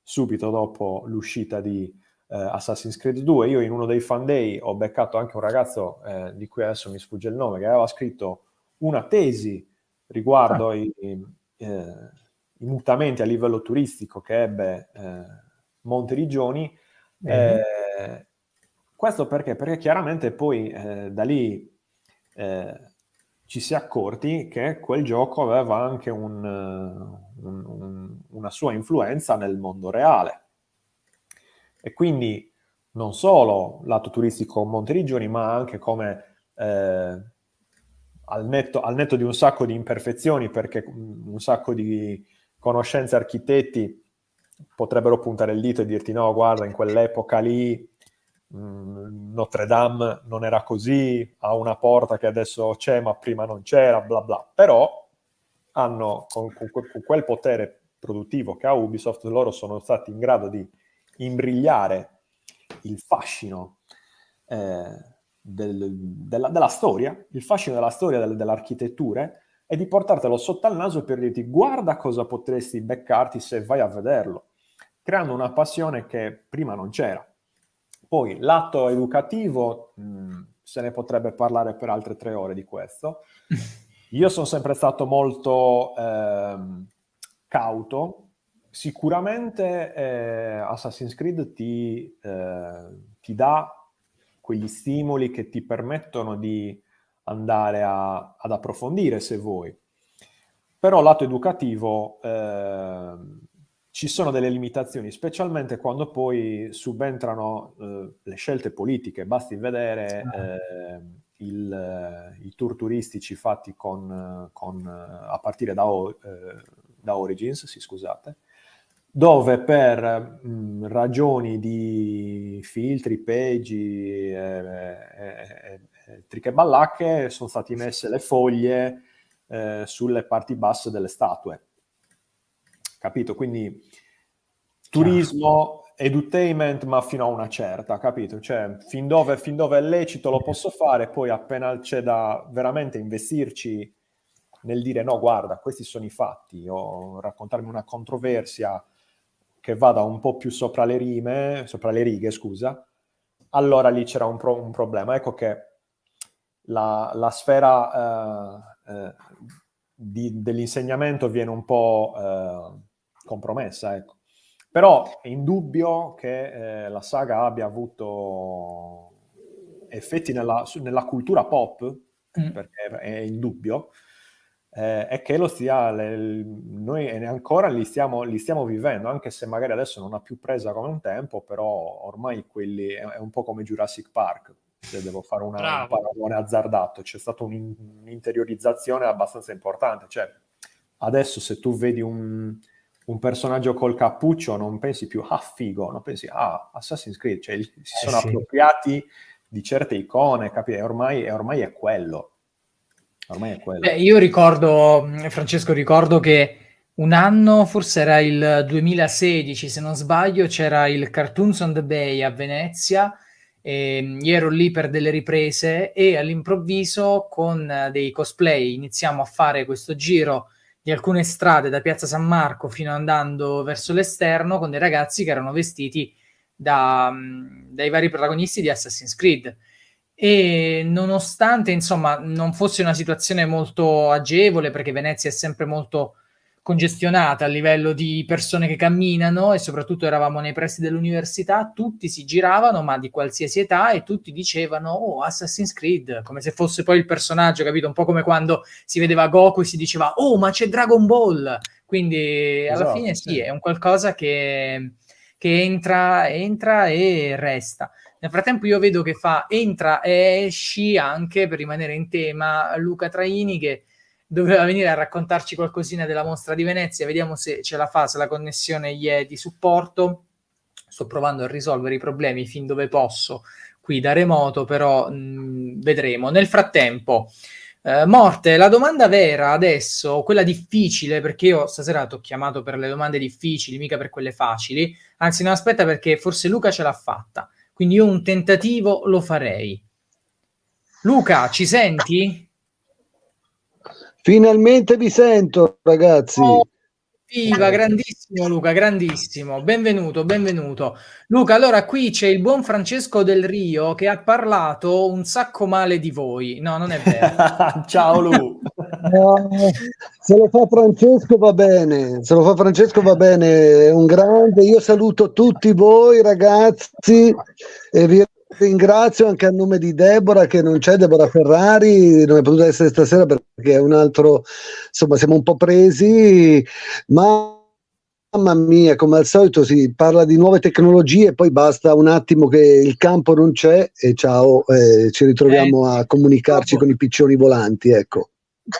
subito dopo l'uscita di eh, Assassin's Creed 2. Io in uno dei fan day ho beccato anche un ragazzo eh, di cui adesso mi sfugge il nome, che aveva scritto una tesi riguardo ah. i, i, eh, i, mutamenti a livello turistico che ebbe eh, Monte Rigioni. Mm-hmm. Eh, questo perché? Perché chiaramente poi eh, da lì ci si è accorti che quel gioco aveva anche un, un, un, una sua influenza nel mondo reale e quindi non solo lato turistico Monteriggioni, ma anche come eh, al, netto, al, netto, di un sacco di imperfezioni, perché mm, un sacco di conoscenze architetti potrebbero puntare il dito e dirti no, guarda, in quell'epoca lì mh, mm, Notre Dame non era così, ha una porta che adesso c'è ma prima non c'era, bla bla. Però hanno, con, con, con quel potere produttivo che ha Ubisoft, loro sono stati in grado di imbrigliare il fascino eh, del, della, della, storia, il fascino della storia, del, dell'architettura, e di portartelo sotto al naso per dirti guarda cosa potresti beccarti se vai a vederlo, creando una passione che prima non c'era. Poi l'atto educativo, mh, mm, se ne potrebbe parlare per altre tre ore di questo. *laughs* Io sono sempre stato molto eh, cauto Sicuramente eh, Assassin's Creed ti, eh, ti, dà quegli stimoli che ti permettono di andare a, ad approfondire se vuoi. Però lato educativo eh, ci sono delle limitazioni, specialmente quando poi subentrano eh, le scelte politiche. Basti vedere eh, il, eh, i tour turistici fatti con, con, a partire da, da Origins, sì, scusate, dove per mh, ragioni di filtri, peggi, eh, eh, eh, eh triche ballacche, sono state messe le foglie eh, sulle parti basse delle statue. Capito? Quindi turismo, certo. edutainment, ma fino a una certa, capito? Cioè, fin dove, fin dove è lecito lo posso fare, poi appena c'è da veramente investirci nel dire no, guarda, questi sono i fatti, o raccontarmi una controversia che vada un po' più sopra le rime, sopra le righe, scusa, allora lì c'era un, pro- un problema. Ecco che la, la sfera eh, eh, di, dell'insegnamento viene un po' eh, compromessa, ecco. Però è indubbio che eh, la saga abbia avuto effetti nella, nella cultura pop, mm. perché è indubbio, eh, è che lo stia, le, noi ancora li stiamo, li stiamo, vivendo, anche se magari adesso non ha più presa come un tempo, però ormai quelli è, è un po' come Jurassic Park, se devo fare una, un paragone azzardato, c'è stata un'interiorizzazione abbastanza importante, cioè adesso se tu vedi un, un personaggio col cappuccio non pensi più, ah figo, non pensi, ah Assassin's Creed, cioè si eh, sono eh sì. appropriati di certe icone, capire, ormai, ormai è quello Ormai è quello. Beh, io ricordo, mm, Francesco, ricordo che un anno, forse era il 2016, se non sbaglio, c'era il Cartoons on the Bay a Venezia. E ehm, io ero lì per delle riprese e all'improvviso con eh, dei cosplay iniziamo a fare questo giro di alcune strade da Piazza San Marco fino andando verso l'esterno con dei ragazzi che erano vestiti da, mm, dai vari protagonisti di Assassin's Creed e nonostante insomma non fosse una situazione molto agevole perché Venezia è sempre molto congestionata a livello di persone che camminano e soprattutto eravamo nei pressi dell'università, tutti si giravano ma di qualsiasi età e tutti dicevano oh Assassin's Creed come se fosse poi il personaggio, capito? Un po' come quando si vedeva Goku e si diceva oh ma c'è Dragon Ball, quindi esatto, alla fine sì, sì, è un qualcosa che, che entra, entra e resta. Nel frattempo io vedo che fa entra e esci anche, per rimanere in tema, Luca Traini che doveva venire a raccontarci qualcosina della mostra di Venezia, vediamo se ce la fa, se la connessione gli è di supporto. Sto provando a risolvere i problemi fin dove posso qui da remoto, però mh, mm, vedremo. Nel frattempo, eh, Morte, la domanda vera adesso, quella difficile, perché io stasera ti ho chiamato per le domande difficili, mica per quelle facili, anzi no, aspetta perché forse Luca ce l'ha fatta. Quindi io un tentativo lo farei. Luca, ci senti? Finalmente vi sento, ragazzi. Oh, viva, grandissimo Luca, grandissimo. Benvenuto, benvenuto. Luca, allora qui c'è il buon Francesco del Rio che ha parlato un sacco male di voi. No, non è vero. *laughs* Ciao Lu. No, eh, se lo fa Francesco va bene, se lo fa Francesco va bene, un grande. Io saluto tutti voi ragazzi e vi ringrazio anche a nome di Deborah che non c'è, Deborah Ferrari, non è potuta essere stasera perché è un altro, insomma siamo un po' presi, ma Mamma mia, come al solito si parla di nuove tecnologie, e poi basta un attimo che il campo non c'è e ciao, eh, ci ritroviamo eh. a comunicarci con i piccioni volanti. Ecco.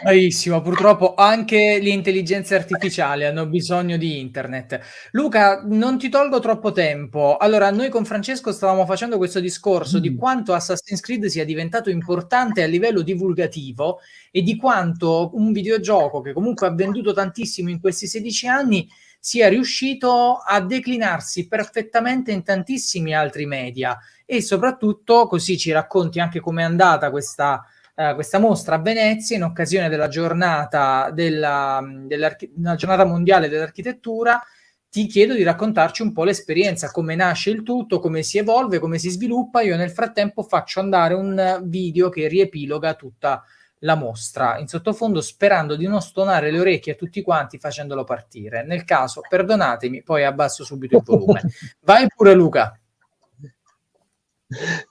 Bravissimo, purtroppo anche le intelligenze artificiali hanno bisogno di internet. Luca, non ti tolgo troppo tempo. Allora, noi con Francesco stavamo facendo questo discorso mm. di quanto Assassin's Creed sia diventato importante a livello divulgativo e di quanto un videogioco che comunque ha venduto tantissimo in questi 16 anni sia riuscito a declinarsi perfettamente in tantissimi altri media e soprattutto così ci racconti anche com'è andata questa eh, questa mostra a Venezia in occasione della giornata, della, della giornata mondiale dell'architettura. Ti chiedo di raccontarci un po' l'esperienza, come nasce il tutto, come si evolve, come si sviluppa. Io nel frattempo faccio andare un video che riepiloga tutta la mostra in sottofondo sperando di non stonare le orecchie a tutti quanti facendolo partire. Nel caso, perdonatemi, poi abbasso subito il volume. *laughs* Vai pure Luca.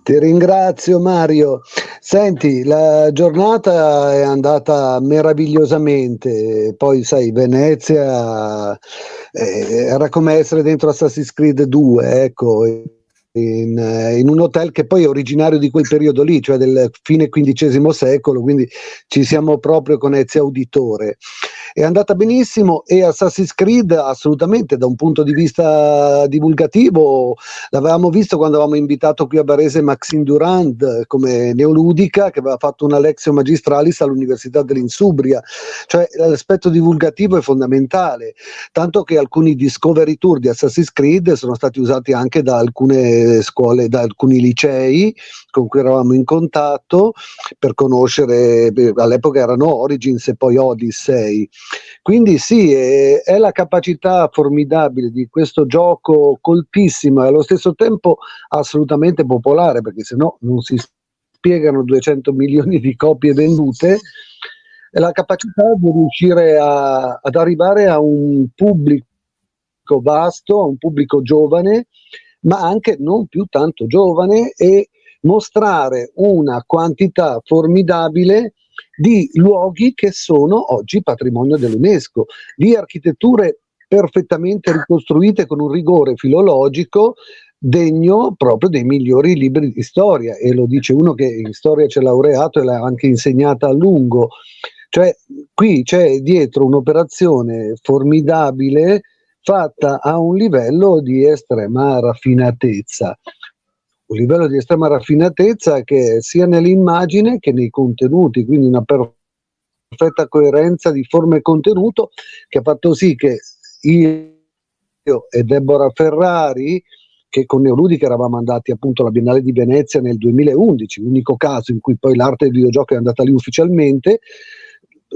Ti ringrazio Mario. Senti, la giornata è andata meravigliosamente, poi sai, Venezia eh, era come essere dentro Assassin's Creed 2, ecco, in, eh, in, un hotel che poi è originario di quel periodo lì, cioè del fine XV secolo, quindi ci siamo proprio con Ezio Auditore. È andata benissimo e Assassin's Creed assolutamente da un punto di vista divulgativo l'avevamo visto quando avevamo invitato qui a Barese Maxine Durand come neoludica che aveva fatto un Alexio Magistralis all'Università dell'Insubria, cioè l'aspetto divulgativo è fondamentale, tanto che alcuni discovery tour di Assassin's Creed sono stati usati anche da alcune scuole, da alcuni licei con cui eravamo in contatto per conoscere, all'epoca erano Origins e poi Odyssey. Quindi sì, è, è la capacità formidabile di questo gioco coltissimo e allo stesso tempo assolutamente popolare, perché se no non si spiegano 200 milioni di copie vendute, è la capacità di riuscire a, ad arrivare a un pubblico vasto, a un pubblico giovane ma anche non più tanto giovane e mostrare una quantità formidabile di luoghi che sono oggi patrimonio dell'UNESCO, di architetture perfettamente ricostruite con un rigore filologico degno proprio dei migliori libri di storia e lo dice uno che in storia ci ha laureato e l'ha anche insegnata a lungo. Cioè qui c'è dietro un'operazione formidabile fatta a un livello di estrema raffinatezza. Un livello di estrema raffinatezza che sia nell'immagine che nei contenuti, quindi una perfetta coerenza di forma e contenuto che ha fatto sì che io e Deborah Ferrari, che con Neoludica eravamo andati appunto alla Biennale di Venezia nel 2011, l'unico caso in cui poi l'arte del videogioco è andata lì ufficialmente,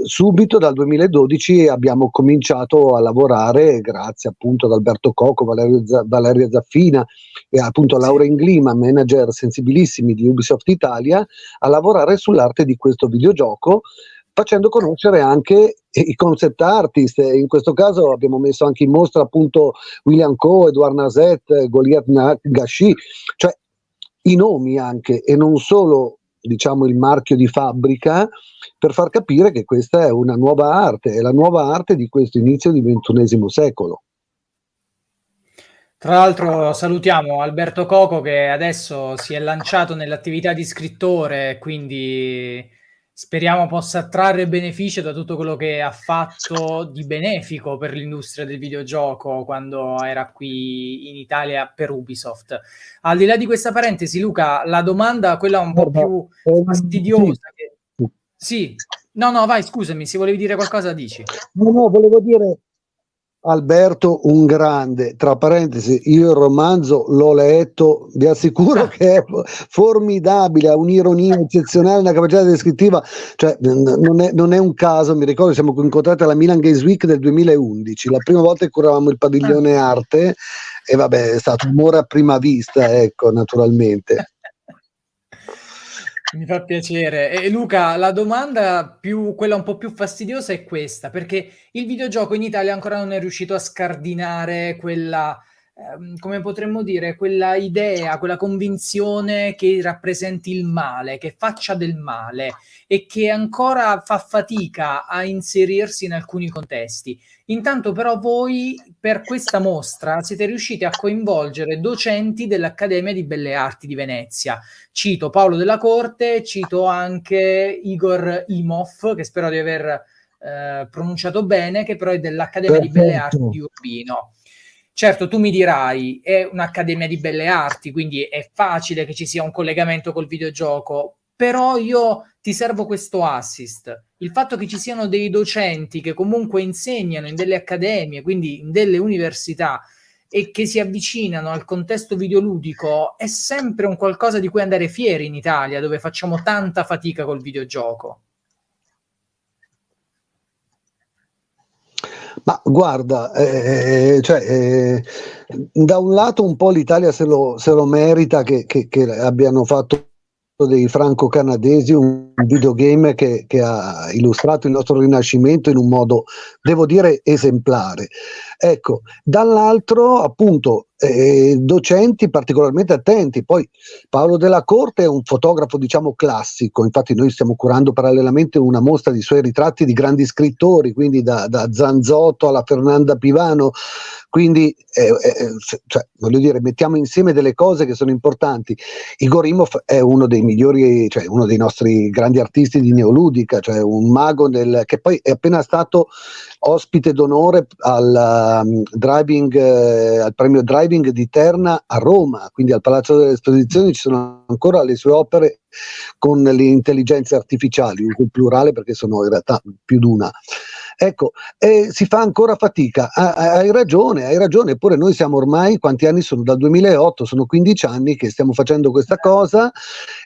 subito dal 2012 abbiamo cominciato a lavorare grazie appunto ad Alberto Coco, Valeria Zaffina e appunto Laura Inglima, manager sensibilissimi di Ubisoft Italia, a lavorare sull'arte di questo videogioco facendo conoscere anche i concept artist, in questo caso abbiamo messo anche in mostra appunto William Coe, Edouard Nazet, Goliath Gashi, cioè i nomi anche e non solo diciamo, il marchio di fabbrica per far capire che questa è una nuova arte, è la nuova arte di questo inizio di XXI secolo. Tra l'altro salutiamo Alberto Coco che adesso si è lanciato nell'attività di scrittore, quindi speriamo possa trarre beneficio da tutto quello che ha fatto di benefico per l'industria del videogioco quando era qui in Italia per Ubisoft. Al di là di questa parentesi, Luca, la domanda, quella un po' più eh, fastidiosa. Che... Sì, no, no, vai, scusami, se volevi dire qualcosa dici. No, no, volevo dire, Alberto un grande, tra parentesi, io il romanzo l'ho letto, vi assicuro ah. che è formidabile, ha un'ironia eccezionale, una capacità descrittiva, cioè non è, non è un caso, mi ricordo, siamo incontrati alla Milan Games Week del 2011, la prima volta che curavamo il padiglione ah. arte e vabbè, è stato un amore a prima vista, ecco, naturalmente. Mi fa piacere. E Luca, la domanda più, quella un po' più fastidiosa è questa, perché il videogioco in Italia ancora non è riuscito a scardinare quella Ehm, come potremmo dire, quella idea, quella convinzione che rappresenti il male, che faccia del male e che ancora fa fatica a inserirsi in alcuni contesti. Intanto però voi per questa mostra siete riusciti a coinvolgere docenti dell'Accademia di Belle Arti di Venezia. Cito Paolo della Corte, cito anche Igor Imov, che spero di aver eh, pronunciato bene, che però è dell'Accademia Perfetto. di Belle Arti di Urbino. Certo, tu mi dirai, è un'accademia di belle arti, quindi è facile che ci sia un collegamento col videogioco, però io ti servo questo assist. Il fatto che ci siano dei docenti che comunque insegnano in delle accademie, quindi in delle università, e che si avvicinano al contesto videoludico è sempre un qualcosa di cui andare fieri in Italia, dove facciamo tanta fatica col videogioco. Ma guarda, eh, cioè, eh, da un lato un po' l'Italia se lo, se lo merita che, che, che abbiano fatto dei franco-canadesi un videogame che, che, ha illustrato il nostro rinascimento in un modo, devo dire, esemplare. Ecco, dall'altro appunto eh, eh, docenti particolarmente attenti, poi Paolo della Corte è un fotografo diciamo classico, infatti noi stiamo curando parallelamente una mostra di suoi ritratti di grandi scrittori, quindi da, da Zanzotto alla Fernanda Pivano, quindi eh, eh, eh cioè, voglio dire mettiamo insieme delle cose che sono importanti. Igorimov è uno dei migliori, cioè uno dei nostri grandi grandi artisti di neoludica, cioè un mago del, che poi è appena stato ospite d'onore al, um, driving, eh, al premio Driving di Terna a Roma, quindi al Palazzo delle Esposizioni ci sono ancora le sue opere con le intelligenze artificiali, in plurale perché sono in realtà più di una. Ecco, eh, si fa ancora fatica. Ah, hai ragione, hai ragione, eppure noi siamo ormai, quanti anni sono? Dal 2008, sono 15 anni che stiamo facendo questa cosa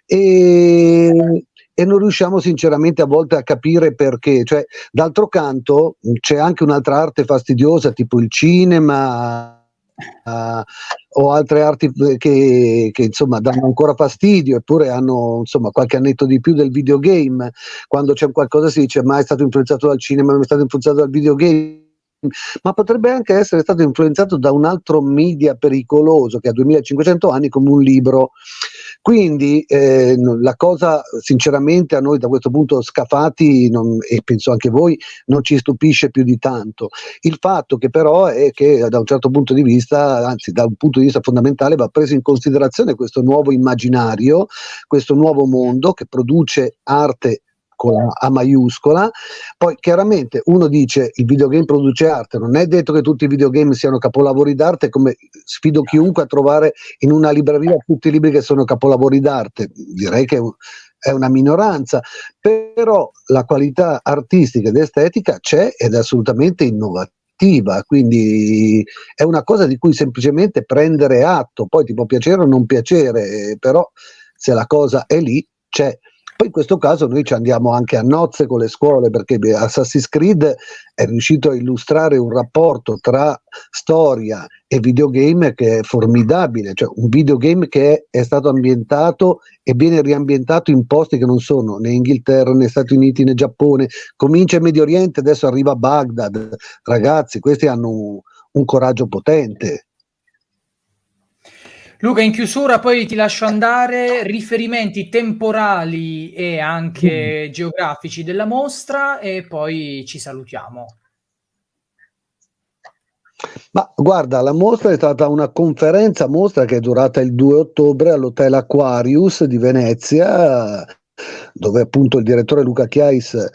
e e non riusciamo sinceramente a volte a capire perché. Cioè, d'altro canto c'è anche un'altra arte fastidiosa, tipo il cinema, Uh, o altre arti eh, che, che, insomma danno ancora fastidio eppure hanno insomma qualche annetto di più del videogame quando c'è qualcosa si dice ma è stato influenzato dal cinema non è stato influenzato dal videogame ma potrebbe anche essere stato influenzato da un altro media pericoloso che ha 2500 anni come un libro quindi eh, la cosa sinceramente a noi da questo punto scafati non, e penso anche voi non ci stupisce più di tanto. Il fatto che però è che da un certo punto di vista, anzi da un punto di vista fondamentale va preso in considerazione questo nuovo immaginario, questo nuovo mondo che produce arte piccola a maiuscola. Poi chiaramente uno dice il videogame produce arte, non è detto che tutti i videogame siano capolavori d'arte, come sfido chiunque a trovare in una libreria tutti i libri che sono capolavori d'arte, direi che è una minoranza, però la qualità artistica ed estetica c'è ed è assolutamente innovativa quindi è una cosa di cui semplicemente prendere atto, poi ti può piacere o non piacere, eh, però se la cosa è lì, c'è. Poi in questo caso noi ci andiamo anche a nozze con le scuole perché Assassin's Creed è riuscito a illustrare un rapporto tra storia e videogame che è formidabile, cioè un videogame che è, è stato ambientato e viene riambientato in posti che non sono né Inghilterra né Stati Uniti né Giappone, comincia in Medio Oriente, adesso arriva a Baghdad, ragazzi questi hanno un, un coraggio potente. Luca, in chiusura poi ti lascio andare riferimenti temporali e anche mm. geografici della mostra e poi ci salutiamo. Ma guarda, la mostra è stata una conferenza mostra che è durata il 2 ottobre all'Hotel Aquarius di Venezia, dove appunto il direttore Luca Chiais eh,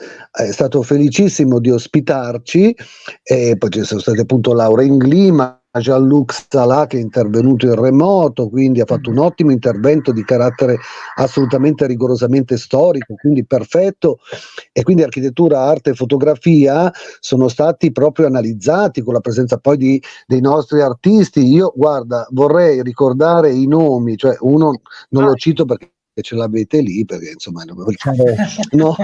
è stato felicissimo di ospitarci, e poi ci sono state appunto Laura Inglima, Jean-Luc Salah che è intervenuto in remoto, quindi ha fatto un mm. ottimo intervento di carattere assolutamente rigorosamente storico, quindi perfetto. E quindi architettura, arte e fotografia sono stati proprio analizzati con la presenza poi di, dei nostri artisti. Io, guarda, vorrei ricordare i nomi, cioè uno non lo ah. cito perché che ce l'avete lì, perché insomma eh. *laughs* no,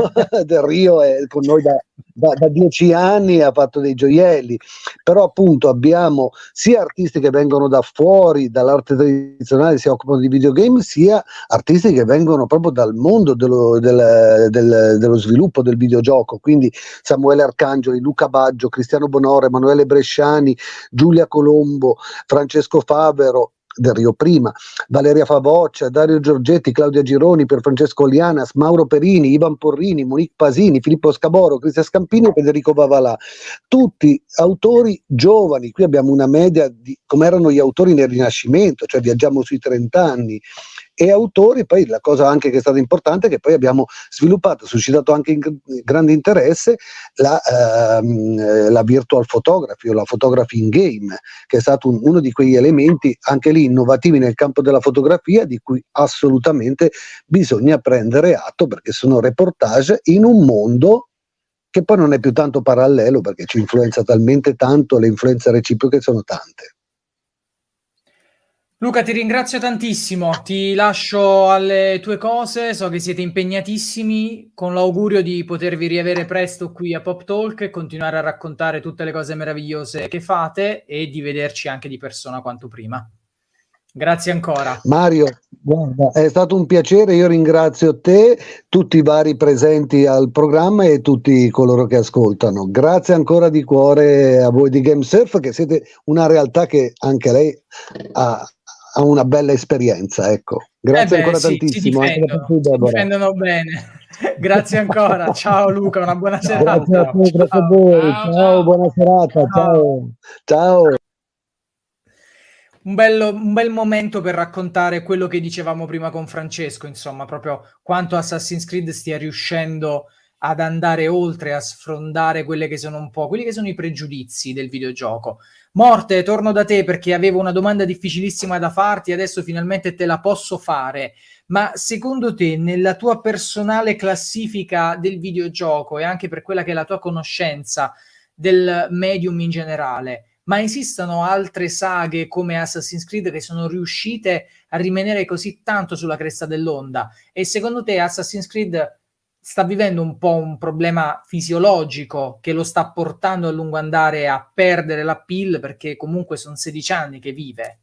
Del Rio è con noi da, da, da, dieci anni, ha fatto dei gioielli, però appunto abbiamo sia artisti che vengono da fuori, dall'arte tradizionale, si occupano di videogame, sia artisti che vengono proprio dal mondo dello, del, del, dello sviluppo del videogioco, quindi Samuele Arcangeli, Luca Baggio, Cristiano Bonore, Emanuele Bresciani, Giulia Colombo, Francesco Favero, del Rio Prima, Valeria Favoccia, Dario Giorgetti, Claudia Gironi, per Francesco Lianas, Mauro Perini, Ivan Porrini, Monique Pasini, Filippo Scaboro, Cristian Scampini e Federico Bavalà. Tutti autori giovani, qui abbiamo una media di come erano gli autori nel Rinascimento, cioè viaggiamo sui 30 anni e autori, poi la cosa anche che è stata importante è che poi abbiamo sviluppato, suscitato anche in grande interesse la, ehm, eh, la virtual photography o la photography in game, che è stato un, uno di quegli elementi anche lì innovativi nel campo della fotografia di cui assolutamente bisogna prendere atto perché sono reportage in un mondo che poi non è più tanto parallelo perché ci influenza talmente tanto, le influenze reciproche sono tante. Luca, ti ringrazio tantissimo, ti lascio alle tue cose, so che siete impegnatissimi, con l'augurio di potervi riavere presto qui a Pop Talk e continuare a raccontare tutte le cose meravigliose che fate e di vederci anche di persona quanto prima. Grazie ancora. Mario, guarda, è stato un piacere, io ringrazio te, tutti i vari presenti al programma e tutti coloro che ascoltano. Grazie ancora di cuore a voi di GameSurf che siete una realtà che anche lei ha, a una bella esperienza. Ecco. Grazie eh beh, ancora sì, tantissimo. Difendono, bene. *laughs* Grazie ancora. *laughs* ciao Luca, una buona serata. Grazie a, te, grazie a voi. Ciao, ciao, buona serata. ciao. ciao. Un, bello, un, bel momento per raccontare quello che dicevamo prima con Francesco, insomma, proprio quanto Assassin's Creed stia riuscendo a ad andare oltre, a sfrondare quelle che sono un po' quelli che sono i pregiudizi del videogioco. Morte, torno da te perché avevo una domanda difficilissima da farti, adesso finalmente te la posso fare. Ma secondo te, nella tua personale classifica del videogioco e anche per quella che è la tua conoscenza del medium in generale, ma esistono altre saghe come Assassin's Creed che sono riuscite a rimanere così tanto sulla cresta dell'onda? E secondo te Assassin's Creed sta vivendo un po' un problema fisiologico che lo sta portando a lungo andare a perdere la pill perché comunque sono 16 anni che vive.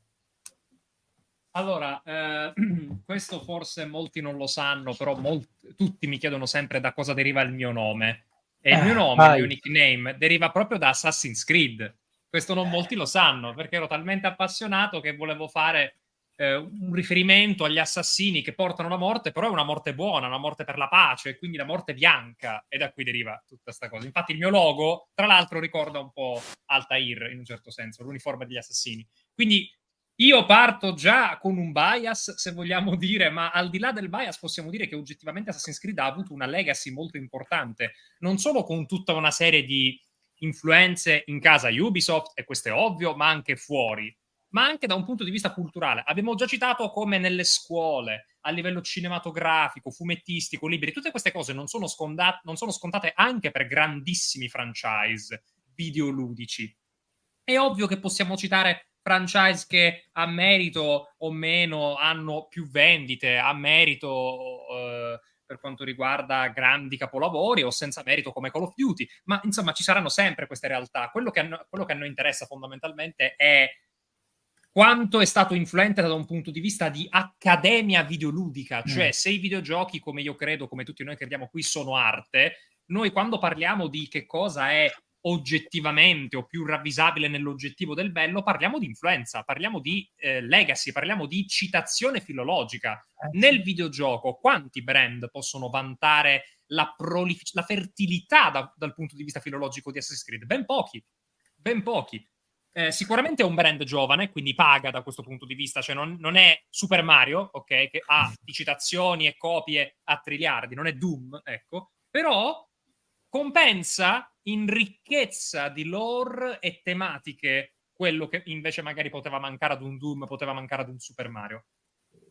Allora, eh, *clears throat* questo forse molti non lo sanno, però molti, tutti mi chiedono sempre da cosa deriva il mio nome. E il mio ah, nome, ah, il mio nickname, deriva proprio da Assassin's Creed. Questo non eh. molti lo sanno, perché ero talmente appassionato che volevo fare eh, un riferimento agli assassini che portano la morte, però è una morte buona, una morte per la pace, quindi la morte bianca, e da qui deriva tutta questa cosa. Infatti il mio logo, tra l'altro, ricorda un po' Altair, in un certo senso, l'uniforme degli assassini. Quindi io parto già con un bias, se vogliamo dire, ma al di là del bias possiamo dire che oggettivamente Assassin's Creed ha avuto una legacy molto importante, non solo con tutta una serie di influenze in casa Ubisoft, e questo è ovvio, ma anche fuori ma anche da un punto di vista culturale. Abbiamo già citato come nelle scuole, a livello cinematografico, fumettistico, libri, tutte queste cose non sono, scondat- non sono scontate anche per grandissimi franchise videoludici. È ovvio che possiamo citare franchise che a merito o meno hanno più vendite, a merito eh, per quanto riguarda grandi capolavori o senza merito come Call of Duty, ma insomma ci saranno sempre queste realtà. Quello che, hanno, quello che a noi interessa fondamentalmente è quanto è stato influente da un punto di vista di accademia videoludica, mm. cioè mm. se i videogiochi, come io credo, come tutti noi crediamo qui, sono arte, noi quando parliamo di che cosa è oggettivamente o più ravvisabile nell'oggettivo del bello, parliamo di influenza, parliamo di eh, legacy, parliamo di citazione filologica. Eh, Nel videogioco quanti brand possono vantare la, prolific- la fertilità da- dal punto di vista filologico di Assassin's Creed? Ben pochi, ben pochi eh, sicuramente è un brand giovane, quindi paga da questo punto di vista, cioè non, non è Super Mario, ok, che ha citazioni e copie a triliardi, non è Doom, ecco, però compensa in ricchezza di lore e tematiche quello che invece magari poteva mancare ad un Doom, poteva mancare ad un Super Mario.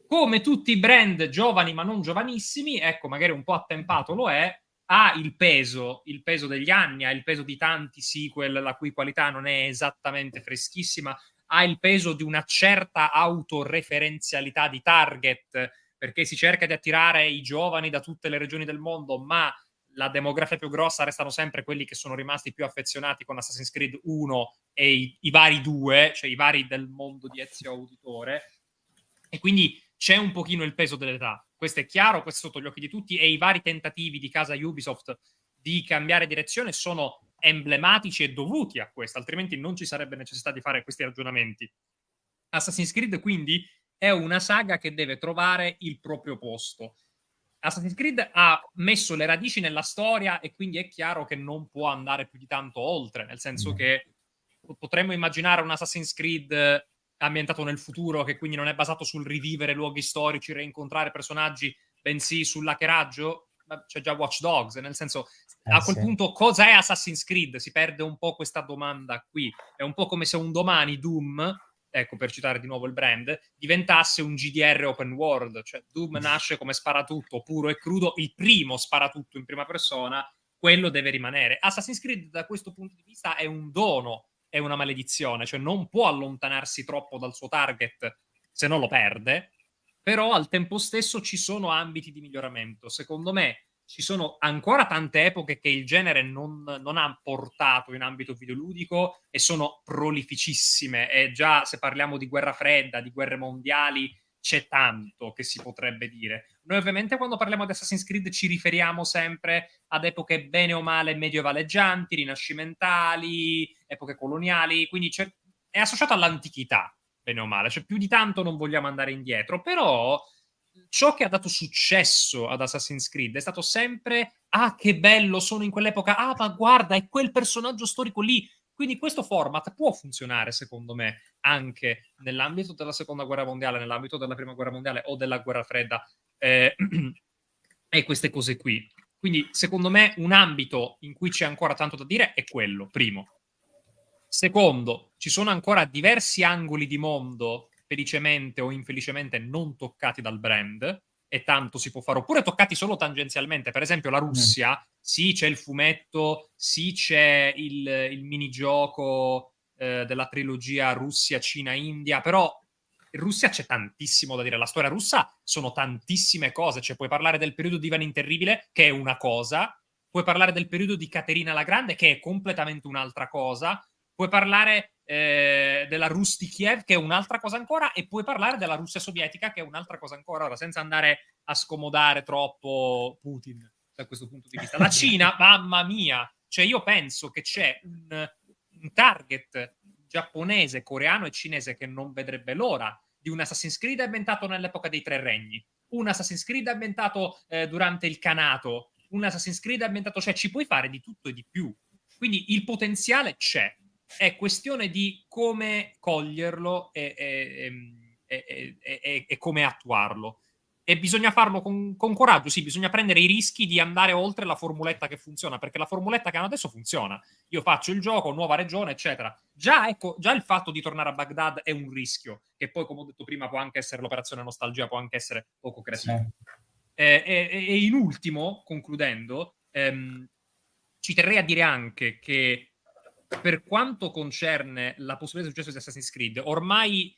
Come tutti i brand giovani ma non giovanissimi, ecco, magari un po' attempato lo è, ha il peso, il peso degli anni, ha il peso di tanti sequel la cui qualità non è esattamente freschissima, ha il peso di una certa autoreferenzialità di target, perché si cerca di attirare i giovani da tutte le regioni del mondo, ma la demografia più grossa restano sempre quelli che sono rimasti più affezionati con Assassin's Creed 1 e i, i vari due, cioè i vari del mondo di Ezio Auditore. E quindi c'è un pochino il peso dell'età questo è chiaro, questo è sotto gli occhi di tutti e i vari tentativi di casa Ubisoft di cambiare direzione sono emblematici e dovuti a questo, altrimenti non ci sarebbe necessità di fare questi ragionamenti. Assassin's Creed quindi è una saga che deve trovare il proprio posto. Assassin's Creed ha messo le radici nella storia e quindi è chiaro che non può andare più di tanto oltre, nel senso mm. che potremmo immaginare un Assassin's Creed ambientato nel futuro, che quindi non è basato sul rivivere luoghi storici, reincontrare personaggi, bensì sull'hackeraggio, c'è già Watch Dogs, nel senso eh, a quel sì. punto cosa è Assassin's Creed? Si perde un po' questa domanda qui, è un po' come se un domani Doom, ecco per citare di nuovo il brand, diventasse un GDR open world, cioè Doom mm. nasce come sparatutto puro e crudo, il primo sparatutto in prima persona, quello deve rimanere. Assassin's Creed da questo punto di vista è un dono è una maledizione, cioè non può allontanarsi troppo dal suo target se non lo perde, però al tempo stesso ci sono ambiti di miglioramento. Secondo me ci sono ancora tante epoche che il genere non, non ha portato in ambito videoludico e sono prolificissime. E già se parliamo di guerra fredda, di guerre mondiali, c'è tanto che si potrebbe dire. Noi ovviamente quando parliamo di Assassin's Creed ci riferiamo sempre ad epoche bene o male medievaleggianti, rinascimentali, epoche coloniali, quindi è associato all'antichità, bene o male, cioè più di tanto non vogliamo andare indietro, però ciò che ha dato successo ad Assassin's Creed è stato sempre ah che bello sono in quell'epoca, ah ma guarda è quel personaggio storico lì, quindi questo format può funzionare, secondo me, anche nell'ambito della seconda guerra mondiale, nell'ambito della prima guerra mondiale o della guerra fredda eh, *clears throat* e queste cose qui. Quindi, secondo me, un ambito in cui c'è ancora tanto da dire è quello, primo. Secondo, ci sono ancora diversi angoli di mondo, felicemente o infelicemente, non toccati dal brand, e tanto si può fare, oppure toccati solo tangenzialmente. Per esempio, la Russia, sì, c'è il fumetto, sì, c'è il, il minigioco eh, della trilogia Russia, Cina, India, però in Russia c'è tantissimo da dire. La storia russa sono tantissime cose. Cioè, puoi parlare del periodo di Ivan Interribile, che è una cosa, puoi parlare del periodo di Caterina la Grande, che è completamente un'altra cosa, puoi parlare eh, della Rus Kiev, che è un'altra cosa ancora, e puoi parlare della Russia sovietica, che è un'altra cosa ancora, ora, senza andare a scomodare troppo Putin da questo punto di vista. La Cina, *laughs* mamma mia, cioè io penso che c'è un, un target giapponese, coreano e cinese che non vedrebbe l'ora di un Assassin's Creed inventato nell'epoca dei tre regni, un Assassin's Creed inventato eh, durante il Canato, un Assassin's Creed inventato, cioè ci puoi fare di tutto e di più. Quindi il potenziale c'è è questione di come coglierlo ehm, e, e, e, e come attuarlo. E bisogna farlo con, con, coraggio, sì, bisogna prendere i rischi di andare oltre la formuletta che funziona, perché la formuletta che hanno adesso funziona. Io faccio il gioco, nuova regione, eccetera. Già, ecco, già il fatto di tornare a Baghdad è un rischio, che poi, come ho detto prima, può anche essere l'operazione nostalgia, può anche essere poco creativa. Sì. Eh, eh, e in ultimo, concludendo, ehm, ci terrei a dire anche che per quanto concerne la possibilità di successo di Assassin's Creed, ormai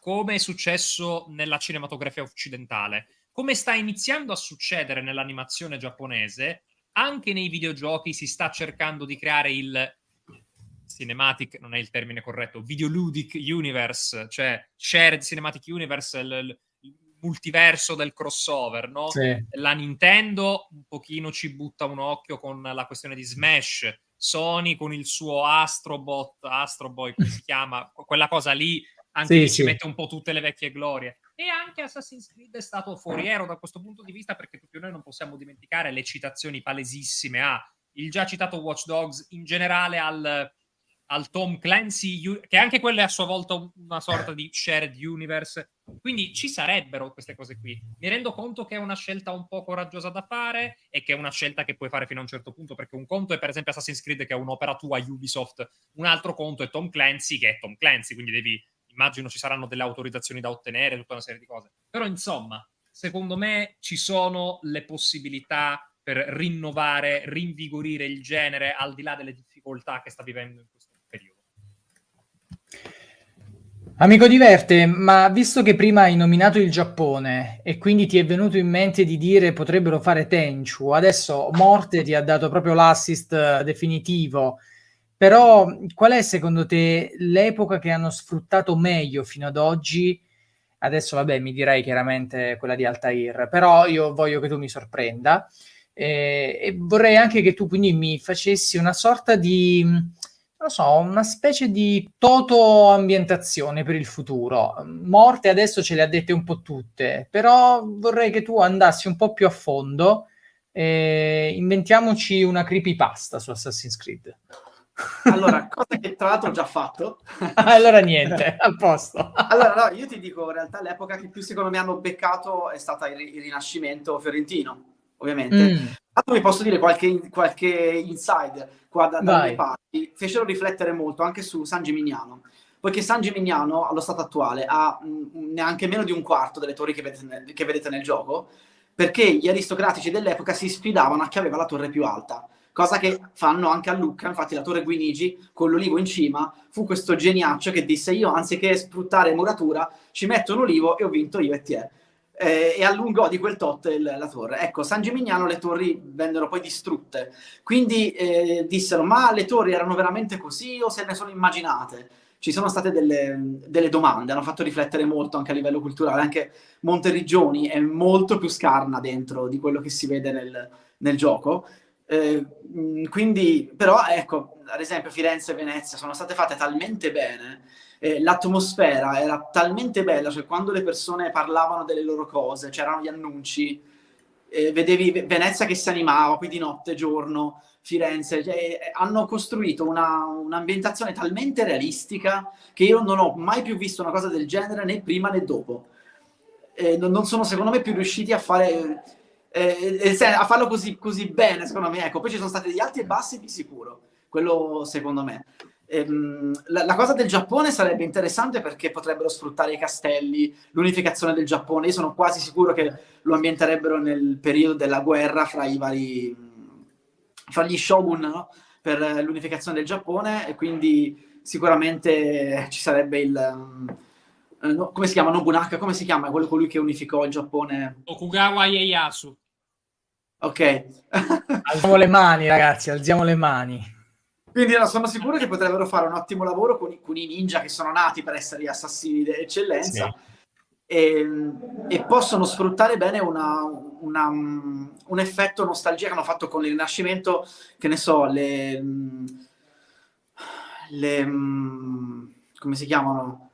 come è successo nella cinematografia occidentale, come sta iniziando a succedere nell'animazione giapponese, anche nei videogiochi si sta cercando di creare il cinematic, non è il termine corretto, videoludic universe, cioè shared cinematic universe, il, il multiverso del crossover, no? Sì. La Nintendo un pochino ci butta un occhio con la questione di Smash, Sony con il suo Astrobot, Astroboy come *laughs* si chiama, quella cosa lì anche sì, ci sì. mette un po' tutte le vecchie glorie. E anche Assassin's Creed è stato fuoriero da questo punto di vista perché proprio noi non possiamo dimenticare le citazioni palesissime a il già citato Watch Dogs, in generale al al Tom Clancy, che anche quello è a sua volta una sorta di shared universe. Quindi ci sarebbero queste cose qui. Mi rendo conto che è una scelta un po' coraggiosa da fare e che è una scelta che puoi fare fino a un certo punto, perché un conto è per esempio Assassin's Creed che è un'opera tua Ubisoft, un altro conto è Tom Clancy che è Tom Clancy, quindi devi immagino ci saranno delle autorizzazioni da ottenere, tutta una serie di cose. Però insomma, secondo me ci sono le possibilità per rinnovare, rinvigorire il genere al di là delle difficoltà che sta vivendo in questo Amico Diverte, ma visto che prima hai nominato il Giappone e quindi ti è venuto in mente di dire potrebbero fare Tenchu, adesso Morte ti ha dato proprio l'assist eh, definitivo, però qual è secondo te l'epoca che hanno sfruttato meglio fino ad oggi? Adesso vabbè mi direi chiaramente quella di Altair, però io voglio che tu mi sorprenda eh, e vorrei anche che tu quindi mi facessi una sorta di non so, una specie di toto ambientazione per il futuro. Morte adesso ce le ha dette un po' tutte, però vorrei che tu andassi un po' più a fondo e inventiamoci una creepypasta su Assassin's Creed. Allora, *laughs* cosa che tra l'altro ho già fatto. *laughs* allora niente, *laughs* al posto. allora, no, io ti dico, in realtà l'epoca che più secondo me hanno beccato è stata il, il Rinascimento fiorentino, ovviamente. Mm. Tanto vi posso dire qualche, qualche inside qua da, due parti, fecero riflettere molto anche su San Gimignano, poiché San Gimignano allo stato attuale ha mm, neanche meno di un quarto delle torri che vedete, nel, che vedete nel gioco, perché gli aristocratici dell'epoca si sfidavano a chi aveva la torre più alta cosa che fanno anche a Lucca, infatti la torre Guinigi con l'olivo in cima fu questo geniaccio che disse io anziché sfruttare muratura ci metto un olivo e ho vinto io e te eh, e allungò di quel tot il, la torre. Ecco, San Gimignano le torri vennero poi distrutte, quindi eh, dissero ma le torri erano veramente così o se ne sono immaginate? Ci sono state delle, delle domande, hanno fatto riflettere molto anche a livello culturale, anche Monteriggioni è molto più scarna dentro di quello che si vede nel, nel gioco. Eh, quindi, però, ecco, ad esempio Firenze e Venezia sono state fatte talmente bene eh, l'atmosfera era talmente bella, cioè quando le persone parlavano delle loro cose, c'erano cioè gli annunci, eh, vedevi Venezia che si animava, qui di notte, giorno, Firenze, cioè, eh, hanno costruito una, un'ambientazione talmente realistica che io non ho mai più visto una cosa del genere né prima né dopo. Eh, non sono secondo me più riusciti a fare... Eh, eh, eh a farlo così, così bene, secondo me, ecco, poi ci sono stati degli alti e bassi di sicuro, quello secondo me ehm, la, la, cosa del Giappone sarebbe interessante perché potrebbero sfruttare i castelli, l'unificazione del Giappone. Io sono quasi sicuro che lo ambienterebbero nel periodo della guerra fra i vari. fra gli shogun, no? Per l'unificazione del Giappone, e quindi sicuramente ci sarebbe il. Um, No, come si chiama? Nobunaka, come si chiama? Quello colui che unificò il Giappone. Okugawa Ieyasu. Ok. *laughs* alziamo le mani, ragazzi, alziamo le mani. Quindi no, sono sicuro che potrebbero fare un ottimo lavoro con i, con i ninja che sono nati per essere gli assassini d'eccellenza sì. e, ehm, e, possono sfruttare bene una, una, un effetto nostalgia che hanno fatto con il Rinascimento, che ne so, le... le come si chiamano?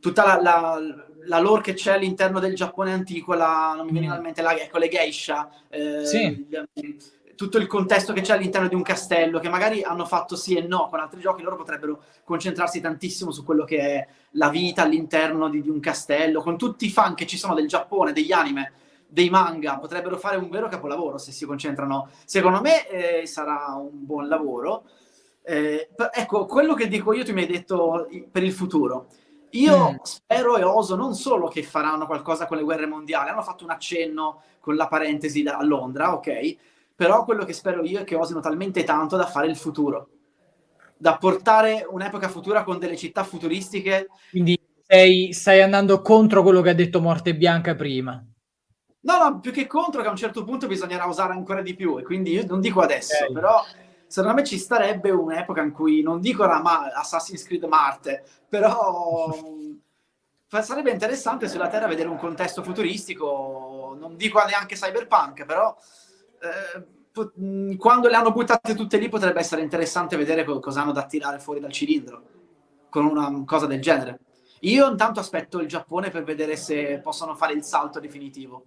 Tutta la, la, la lore che c'è all'interno del Giappone antico, la, non mi veniva mm. in mente, la, ecco, le geisha. Eh, sì. Gli, tutto il contesto che c'è all'interno di un castello, che magari hanno fatto sì e no con altri giochi, loro potrebbero concentrarsi tantissimo su quello che è la vita all'interno di, di un castello, con tutti i fan che ci sono del Giappone, degli anime, dei manga, potrebbero fare un vero capolavoro se si concentrano. Secondo me eh, sarà un buon lavoro. Eh, ecco, quello che dico io, tu mi hai detto per il futuro. Io mm. spero e oso non solo che faranno qualcosa con le guerre mondiali, hanno fatto un accenno con la parentesi da, a Londra, ok? però quello che spero io è che osino talmente tanto da fare il futuro, da portare un'epoca futura con delle città futuristiche. Quindi sei, stai andando contro quello che ha detto Morte Bianca prima. No, no, più che contro, che a un certo punto bisognerà usare ancora di più, e quindi io non dico adesso, okay. però secondo me ci starebbe un'epoca in cui, non dico la ma- Assassin's Creed Marte, però *laughs* sarebbe interessante sulla Terra vedere un contesto futuristico, non dico neanche cyberpunk, però eh, mm, quando le hanno buttate tutte lì potrebbe essere interessante vedere cosa hanno da tirare fuori dal cilindro con una cosa del genere. Io intanto aspetto il Giappone per vedere se possono fare il salto definitivo.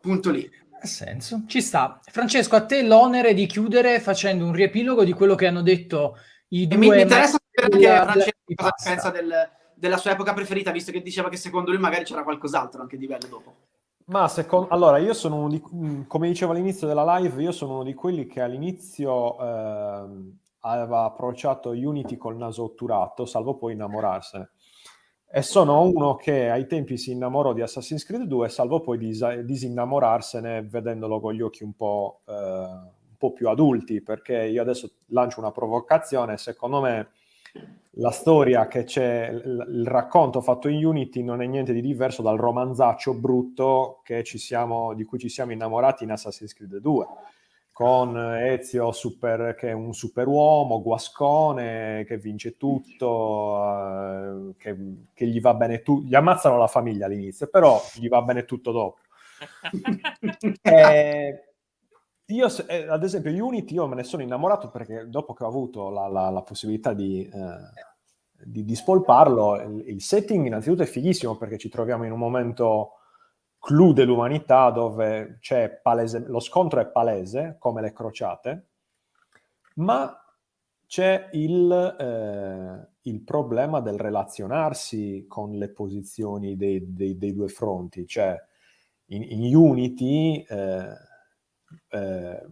Punto lì. Ha senso. Ci sta. Francesco, a te l'onere di chiudere facendo un riepilogo di quello che hanno detto i due... E mi interessa sapere Francesco cosa pensa del, della sua epoca preferita, visto che diceva che secondo lui magari c'era qualcos'altro anche di bello dopo. Ma secondo, allora, io sono uno di, mm, come dicevo all'inizio della live, io sono uno di quelli che all'inizio eh, aveva approcciato Unity col naso otturato, salvo poi innamorarsene. E sono uno che ai tempi si innamorò di Assassin's Creed 2, salvo poi dis- disinnamorarsene vedendolo con gli occhi un po', eh, un po' più adulti, perché io adesso lancio una provocazione, secondo me la storia che c'è, il racconto fatto in Unity non è niente di diverso dal romanzaccio brutto siamo, di cui ci siamo innamorati in Assassin's Creed 2, con Ezio super, che è un superuomo, guascone, che vince tutto, eh, che, che gli va bene tutto, gli ammazzano la famiglia all'inizio, però gli va bene tutto dopo. *laughs* e eh, io, eh, ad esempio, Unity io me ne sono innamorato perché dopo che ho avuto la, la, la possibilità di, eh, di, di spolparlo, il, il, setting innanzitutto è fighissimo perché ci troviamo in un momento clou dell'umanità dove c'è palese, lo scontro è palese, come le crociate, ma c'è il, eh, il problema del relazionarsi con le posizioni dei, dei, dei due fronti, cioè in, in Unity eh, eh,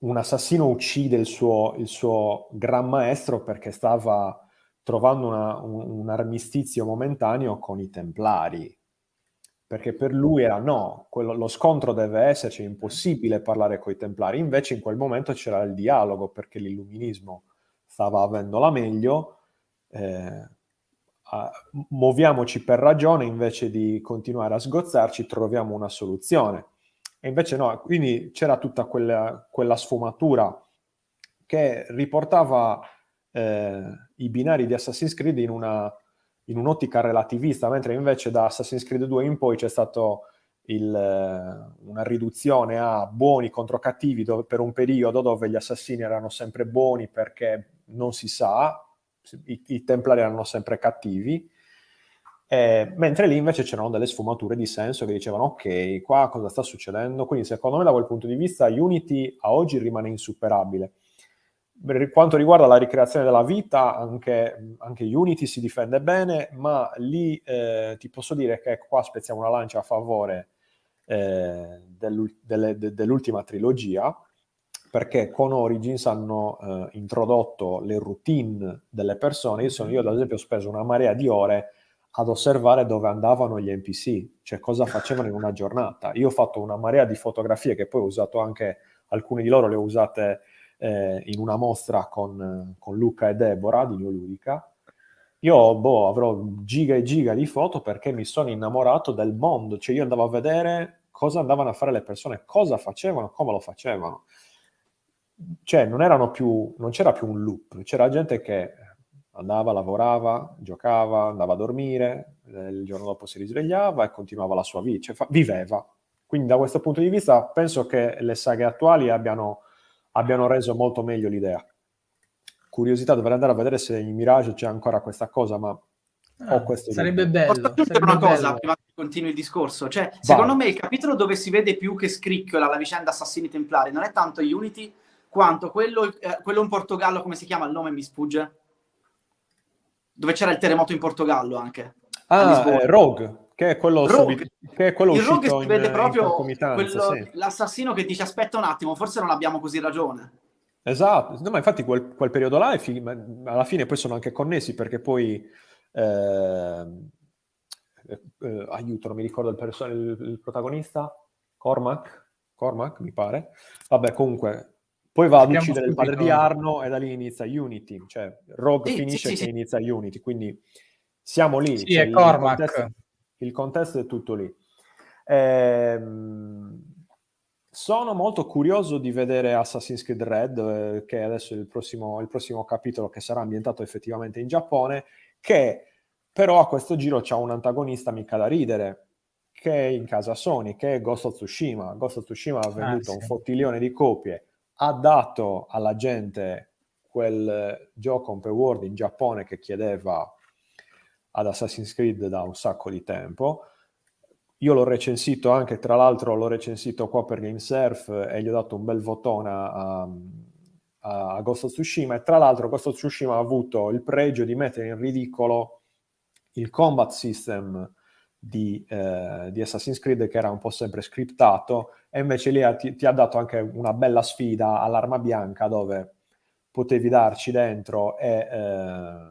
un assassino uccide il suo, il suo, gran maestro perché stava trovando una, un, un, armistizio momentaneo con i templari. Perché per lui era no, quello, lo scontro deve esserci, è impossibile parlare con i templari. Invece in quel momento c'era il dialogo perché l'illuminismo stava avendo la meglio. Eh, a, muoviamoci per ragione invece di continuare a sgozzarci, troviamo una soluzione e invece no, quindi c'era tutta quella, quella sfumatura che riportava eh, i binari di Assassin's Creed in, una, in, un'ottica relativista, mentre invece da Assassin's Creed 2 in poi c'è stata eh, una riduzione a buoni contro cattivi dove, per un periodo dove gli assassini erano sempre buoni perché non si sa, i, i templari erano sempre cattivi, eh, mentre lì invece c'erano delle sfumature di senso che dicevano ok, qua cosa sta succedendo? Quindi secondo me da quel punto di vista Unity a oggi rimane insuperabile. Per quanto riguarda la ricreazione della vita, anche, anche Unity si difende bene, ma lì eh, ti posso dire che qua spezziamo una lancia a favore eh, dell'ul- delle, de- dell'ultima trilogia, perché con Origins hanno eh, introdotto le routine delle persone. Io, sono, io ad esempio ho speso una marea di ore ad osservare dove andavano gli NPC, cioè cosa facevano in una giornata. Io ho fatto una marea di fotografie che poi ho usato anche, alcune di loro le ho usate eh, in una mostra con, con, Luca e Deborah di Neoludica. Io boh, avrò giga e giga di foto perché mi sono innamorato del mondo, cioè io andavo a vedere cosa andavano a fare le persone, cosa facevano, come lo facevano. Cioè non, più, non c'era più un loop, c'era gente che andava, lavorava, giocava, andava a dormire, eh, il giorno dopo si risvegliava e continuava la sua vita, cioè fa- viveva. Quindi da questo punto di vista penso che le saghe attuali abbiano, abbiano reso molto meglio l'idea. Curiosità, dovrei andare a vedere se in Mirage c'è ancora questa cosa, ma Ah, sarebbe libro. bello. Posso aggiungere una cosa bello. prima che continui il discorso? Cioè, Vai. secondo me il capitolo dove si vede più che scricchiola la vicenda assassini templari non è tanto Unity quanto quello, eh, quello in Portogallo, come si chiama il nome mi sfugge? dove c'era il terremoto in Portogallo anche. Ah, eh, Rogue, che è quello, Rogue. Subito, che è quello il Rogue si in, vede eh, proprio quello, sì. l'assassino che dice aspetta un attimo, forse non abbiamo così ragione. Esatto, no, ma infatti quel, quel periodo là, film, alla fine poi sono anche connessi perché poi... Eh, eh, aiuto, non mi ricordo il, perso- il, il protagonista, Cormac, Cormac mi pare. Vabbè, comunque poi va ad uccidere il padre di Arno e da lì inizia Unity, cioè Rogue sì, finisce sì, sì, che inizia Unity, quindi siamo lì. Sì, cioè, il, contesto, il, contesto, è tutto lì. Ehm, sono molto curioso di vedere Assassin's Creed Red, eh, che adesso è il prossimo, il prossimo capitolo che sarà ambientato effettivamente in Giappone, che però a questo giro c'ha un antagonista mica da ridere, che è in casa Sony, che è Ghost of Tsushima. Ghost of Tsushima ha ah, venduto ah, sì. un fottilione di copie, ha dato alla gente quel gioco open world in Giappone che chiedeva ad Assassin's Creed da un sacco di tempo. Io l'ho recensito anche, tra l'altro l'ho recensito qua per GameSurf e gli ho dato un bel votone a, a Ghost of Tsushima e tra l'altro Ghost of Tsushima ha avuto il pregio di mettere in ridicolo il combat system di, eh, di, Assassin's Creed che era un po' sempre scriptato e invece lì ti, ti, ha dato anche una bella sfida all'arma bianca dove potevi darci dentro e, eh,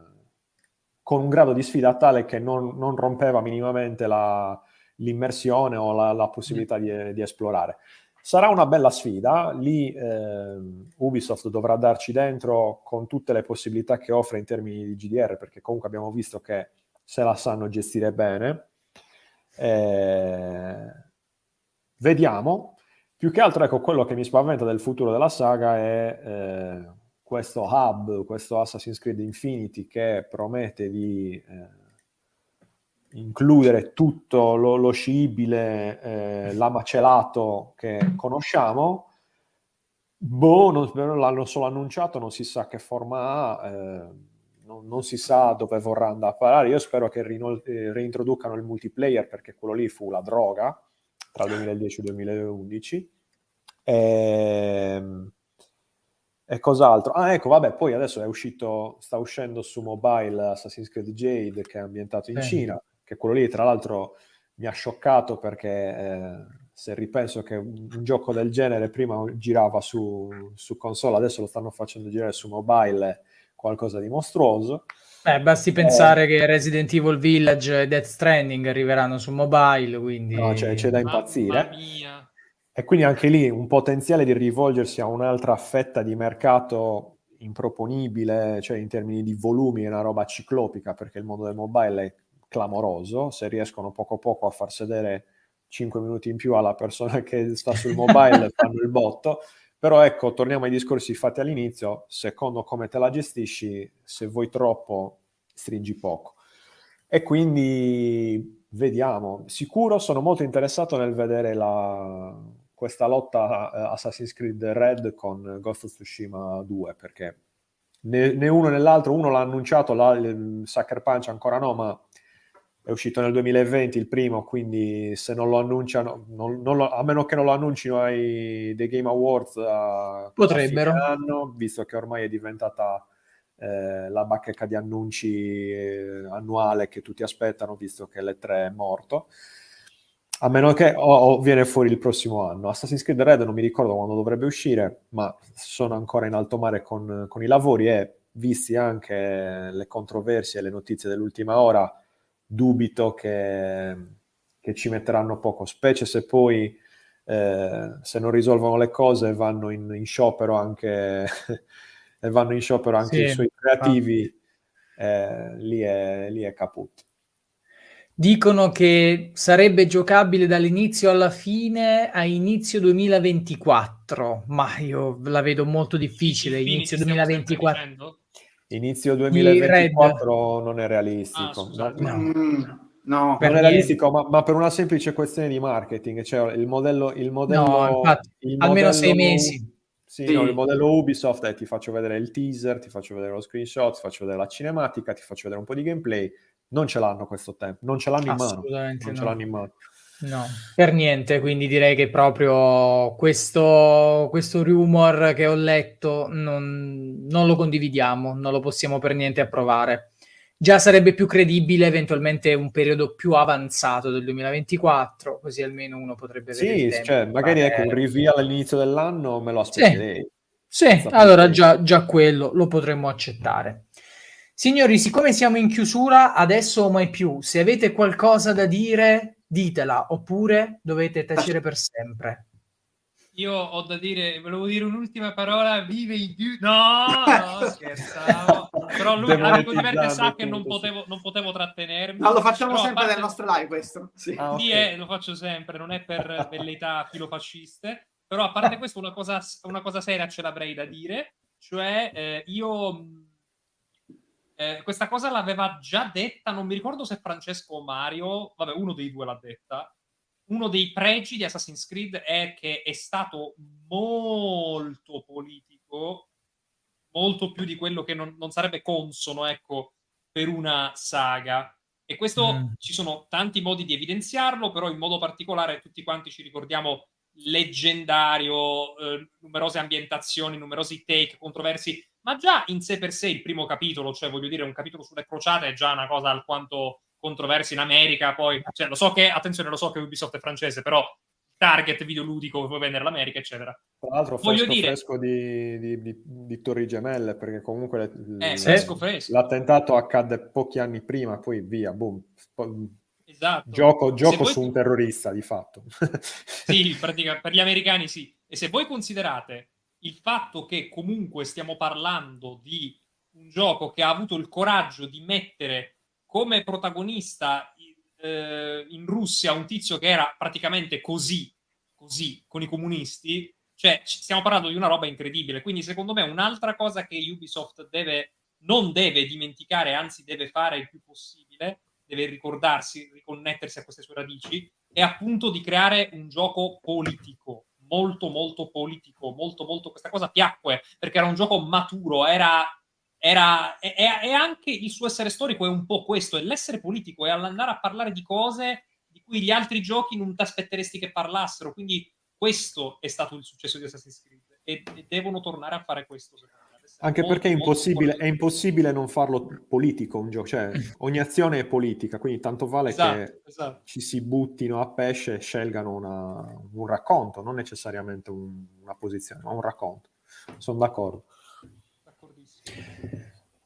con un grado di sfida tale che non, non rompeva minimamente la, l'immersione o la, la possibilità di, di, esplorare. Sarà una bella sfida, lì eh, Ubisoft dovrà darci dentro con tutte le possibilità che offre in termini di GDR, perché comunque abbiamo visto che se la sanno gestire bene, eh, vediamo. Più che altro, ecco, quello che mi spaventa del futuro della saga è eh, questo hub, questo Assassin's Creed Infinity che promette di eh, includere tutto lo, lo scibile, eh, l'amacelato che conosciamo. Boh, non, l'hanno solo annunciato, non si sa che forma ha eh, no, non si sa dove vorrà andare a parare. Io spero che rinol- eh, reintroducano il multiplayer perché quello lì fu la droga tra il 2010 e il 2011. E... Ehm, e cos'altro? Ah, ecco, vabbè, poi adesso è uscito, sta uscendo su mobile Assassin's Creed Jade che è ambientato in eh. Cina, che quello lì tra l'altro mi ha scioccato perché eh, se ripenso che un, gioco del genere prima girava su, su, console, adesso lo stanno facendo girare su mobile qualcosa di mostruoso. Beh, basti pensare eh, che Resident Evil Village e Death Stranding arriveranno su mobile, quindi... No, cioè, c'è da impazzire. E quindi anche lì un potenziale di rivolgersi a un'altra fetta di mercato improponibile, cioè in termini di volumi è una roba ciclopica, perché il mondo del mobile è clamoroso, se riescono poco a poco a far sedere 5 minuti in più alla persona che sta sul mobile *laughs* fanno il botto, però ecco, torniamo ai discorsi fatti all'inizio, secondo come te la gestisci, se vuoi troppo, stringi poco. E quindi vediamo, sicuro sono molto interessato nel vedere la, questa lotta eh, Assassin's Creed Red con Ghost of Tsushima 2, perché né, né uno né l'altro, uno l'ha annunciato, il Sucker Punch ancora no, ma è uscito nel 2020 il primo, quindi se non lo annunciano, non, non lo, a meno che non lo annuncino ai The Game Awards, a, potrebbero, a anno, visto che ormai è diventata eh, la bacheca di annunci eh, annuale che tutti aspettano, visto che l'E3 è morto. A meno che o, o viene fuori il prossimo anno. Assassin's Creed Red non mi ricordo quando dovrebbe uscire, ma sono ancora in alto mare con, con i lavori e visti anche le controversie e le notizie dell'ultima ora, dubito che, che ci metteranno poco, specie se poi eh, se non risolvono le cose vanno in, in sciopero anche, *laughs* e vanno in sciopero anche sì, i suoi creativi, eh, lì, è, lì è caputo. Dicono che sarebbe giocabile dall'inizio alla fine a inizio 2024, ma io la vedo molto difficile. Inizio 2024. Inizio 2024 non è realistico. Ah, no, mm, Per non è realistico, ma, ma, per una semplice questione di marketing, cioè il modello... Il modello no, infatti, il almeno modello, sei mesi. Sì, sì. No, il modello Ubisoft è eh, ti faccio vedere il teaser, ti faccio vedere lo screenshot, ti faccio vedere la cinematica, ti faccio vedere un po' di gameplay. Non ce l'hanno questo tempo, non ce l'hanno in mano. Assolutamente, Non no. ce l'hanno in mano. No, per niente, quindi direi che proprio questo, questo rumor che ho letto non, non, lo condividiamo, non lo possiamo per niente approvare. Già sarebbe più credibile eventualmente un periodo più avanzato del 2024, così almeno uno potrebbe vedere. Sì, cioè, tempo, cioè, magari ecco, un reveal all'inizio dell'anno me lo aspetterei. Sì, sì allora già, già quello lo potremmo accettare. Signori, siccome siamo in chiusura, adesso o mai più, se avete qualcosa da dire, ditela oppure dovete tacere per sempre. Io ho da dire, volevo dire un'ultima parola, vive il più... No, no, *laughs* scherzavo. Però lui, Verde, sa che non potevo, non potevo trattenermi. No, lo facciamo Però, sempre parte... nelle nostre live questo. Sì, ah, ah okay. sì eh, è, lo faccio sempre, non è per velleità filofasciste. Però a parte questo, una cosa, una cosa seria ce l'avrei da dire. Cioè, eh, io eh, questa cosa l'aveva già detta, non mi ricordo se Francesco o Mario, vabbè, uno dei due l'ha detta. Uno dei pregi di Assassin's Creed è che è stato molto politico, molto più di quello che non, non sarebbe consono, ecco, per una saga. E questo mm. ci sono tanti modi di evidenziarlo, però in modo particolare tutti quanti ci ricordiamo leggendario, eh, numerose ambientazioni, numerosi take, controversi ma già in sé per sé il primo capitolo, cioè voglio dire un capitolo sulle crociate è già una cosa alquanto controversa in America, poi cioè, lo so che, attenzione, lo so che Ubisoft è francese, però target videoludico vuoi vendere l'America, eccetera. Tra l'altro fresco dire... fresco di, di, di, di, Torri Gemelle, perché comunque le, eh, fresco, fresco. l'attentato accadde pochi anni prima, poi via, boom. Esatto. Gioco, gioco voi... su un terrorista, di fatto. sì, *laughs* per gli americani sì. E se voi considerate il fatto che comunque stiamo parlando di un gioco che ha avuto il coraggio di mettere come protagonista eh, in Russia un tizio che era praticamente così, così, con i comunisti, cioè stiamo parlando di una roba incredibile. Quindi secondo me un'altra cosa che Ubisoft deve, non deve dimenticare, anzi deve fare il più possibile, deve ricordarsi, riconnettersi a queste sue radici, è appunto di creare un gioco politico molto molto politico, molto molto questa cosa piacque perché era un gioco maturo, era era, e, e anche il suo essere storico è un po' questo, è l'essere politico, è andare a parlare di cose di cui gli altri giochi non ti aspetteresti che parlassero, quindi questo è stato il successo di Assassin's Creed e, e devono tornare a fare questo secondo me. Anche molto, perché è impossibile, è impossibile, non farlo mm. politico un gioco, cioè mm. ogni azione è politica, quindi tanto vale esatto, che esatto. ci si buttino a pesce e scelgano una, un racconto, non necessariamente un, una posizione, ma un racconto. Sono d'accordo.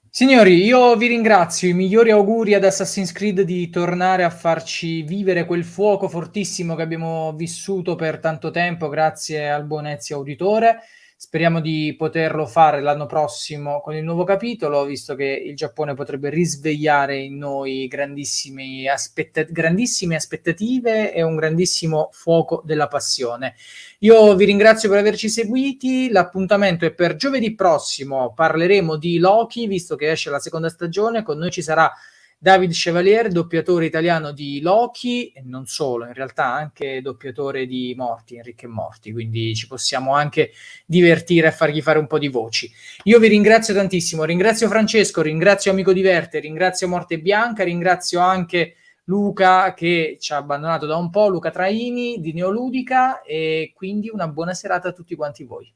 Signori, io vi ringrazio, i migliori auguri ad Assassin's Creed di tornare a farci vivere quel fuoco fortissimo che abbiamo vissuto per tanto tempo, grazie al buon Ezio Auditore. Speriamo di poterlo fare l'anno prossimo con il nuovo capitolo, visto che il Giappone potrebbe risvegliare in noi grandissime, aspetta- grandissime aspettative e un grandissimo fuoco della passione. Io vi ringrazio per averci seguiti, l'appuntamento è per giovedì prossimo, parleremo di Loki, visto che esce la seconda stagione, con noi ci sarà... David Chevalier, doppiatore italiano di Loki, e non solo, in realtà anche doppiatore di Morti, Enrico e Morti, quindi ci possiamo anche divertire a fargli fare un po' di voci. Io vi ringrazio tantissimo, ringrazio Francesco, ringrazio Amico Diverte, ringrazio Morte Bianca, ringrazio anche Luca che ci ha abbandonato da un po', Luca Traini di Neoludica e quindi una buona serata a tutti quanti voi.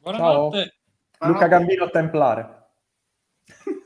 Buonanotte. Ciao. Luca Gambino Templare.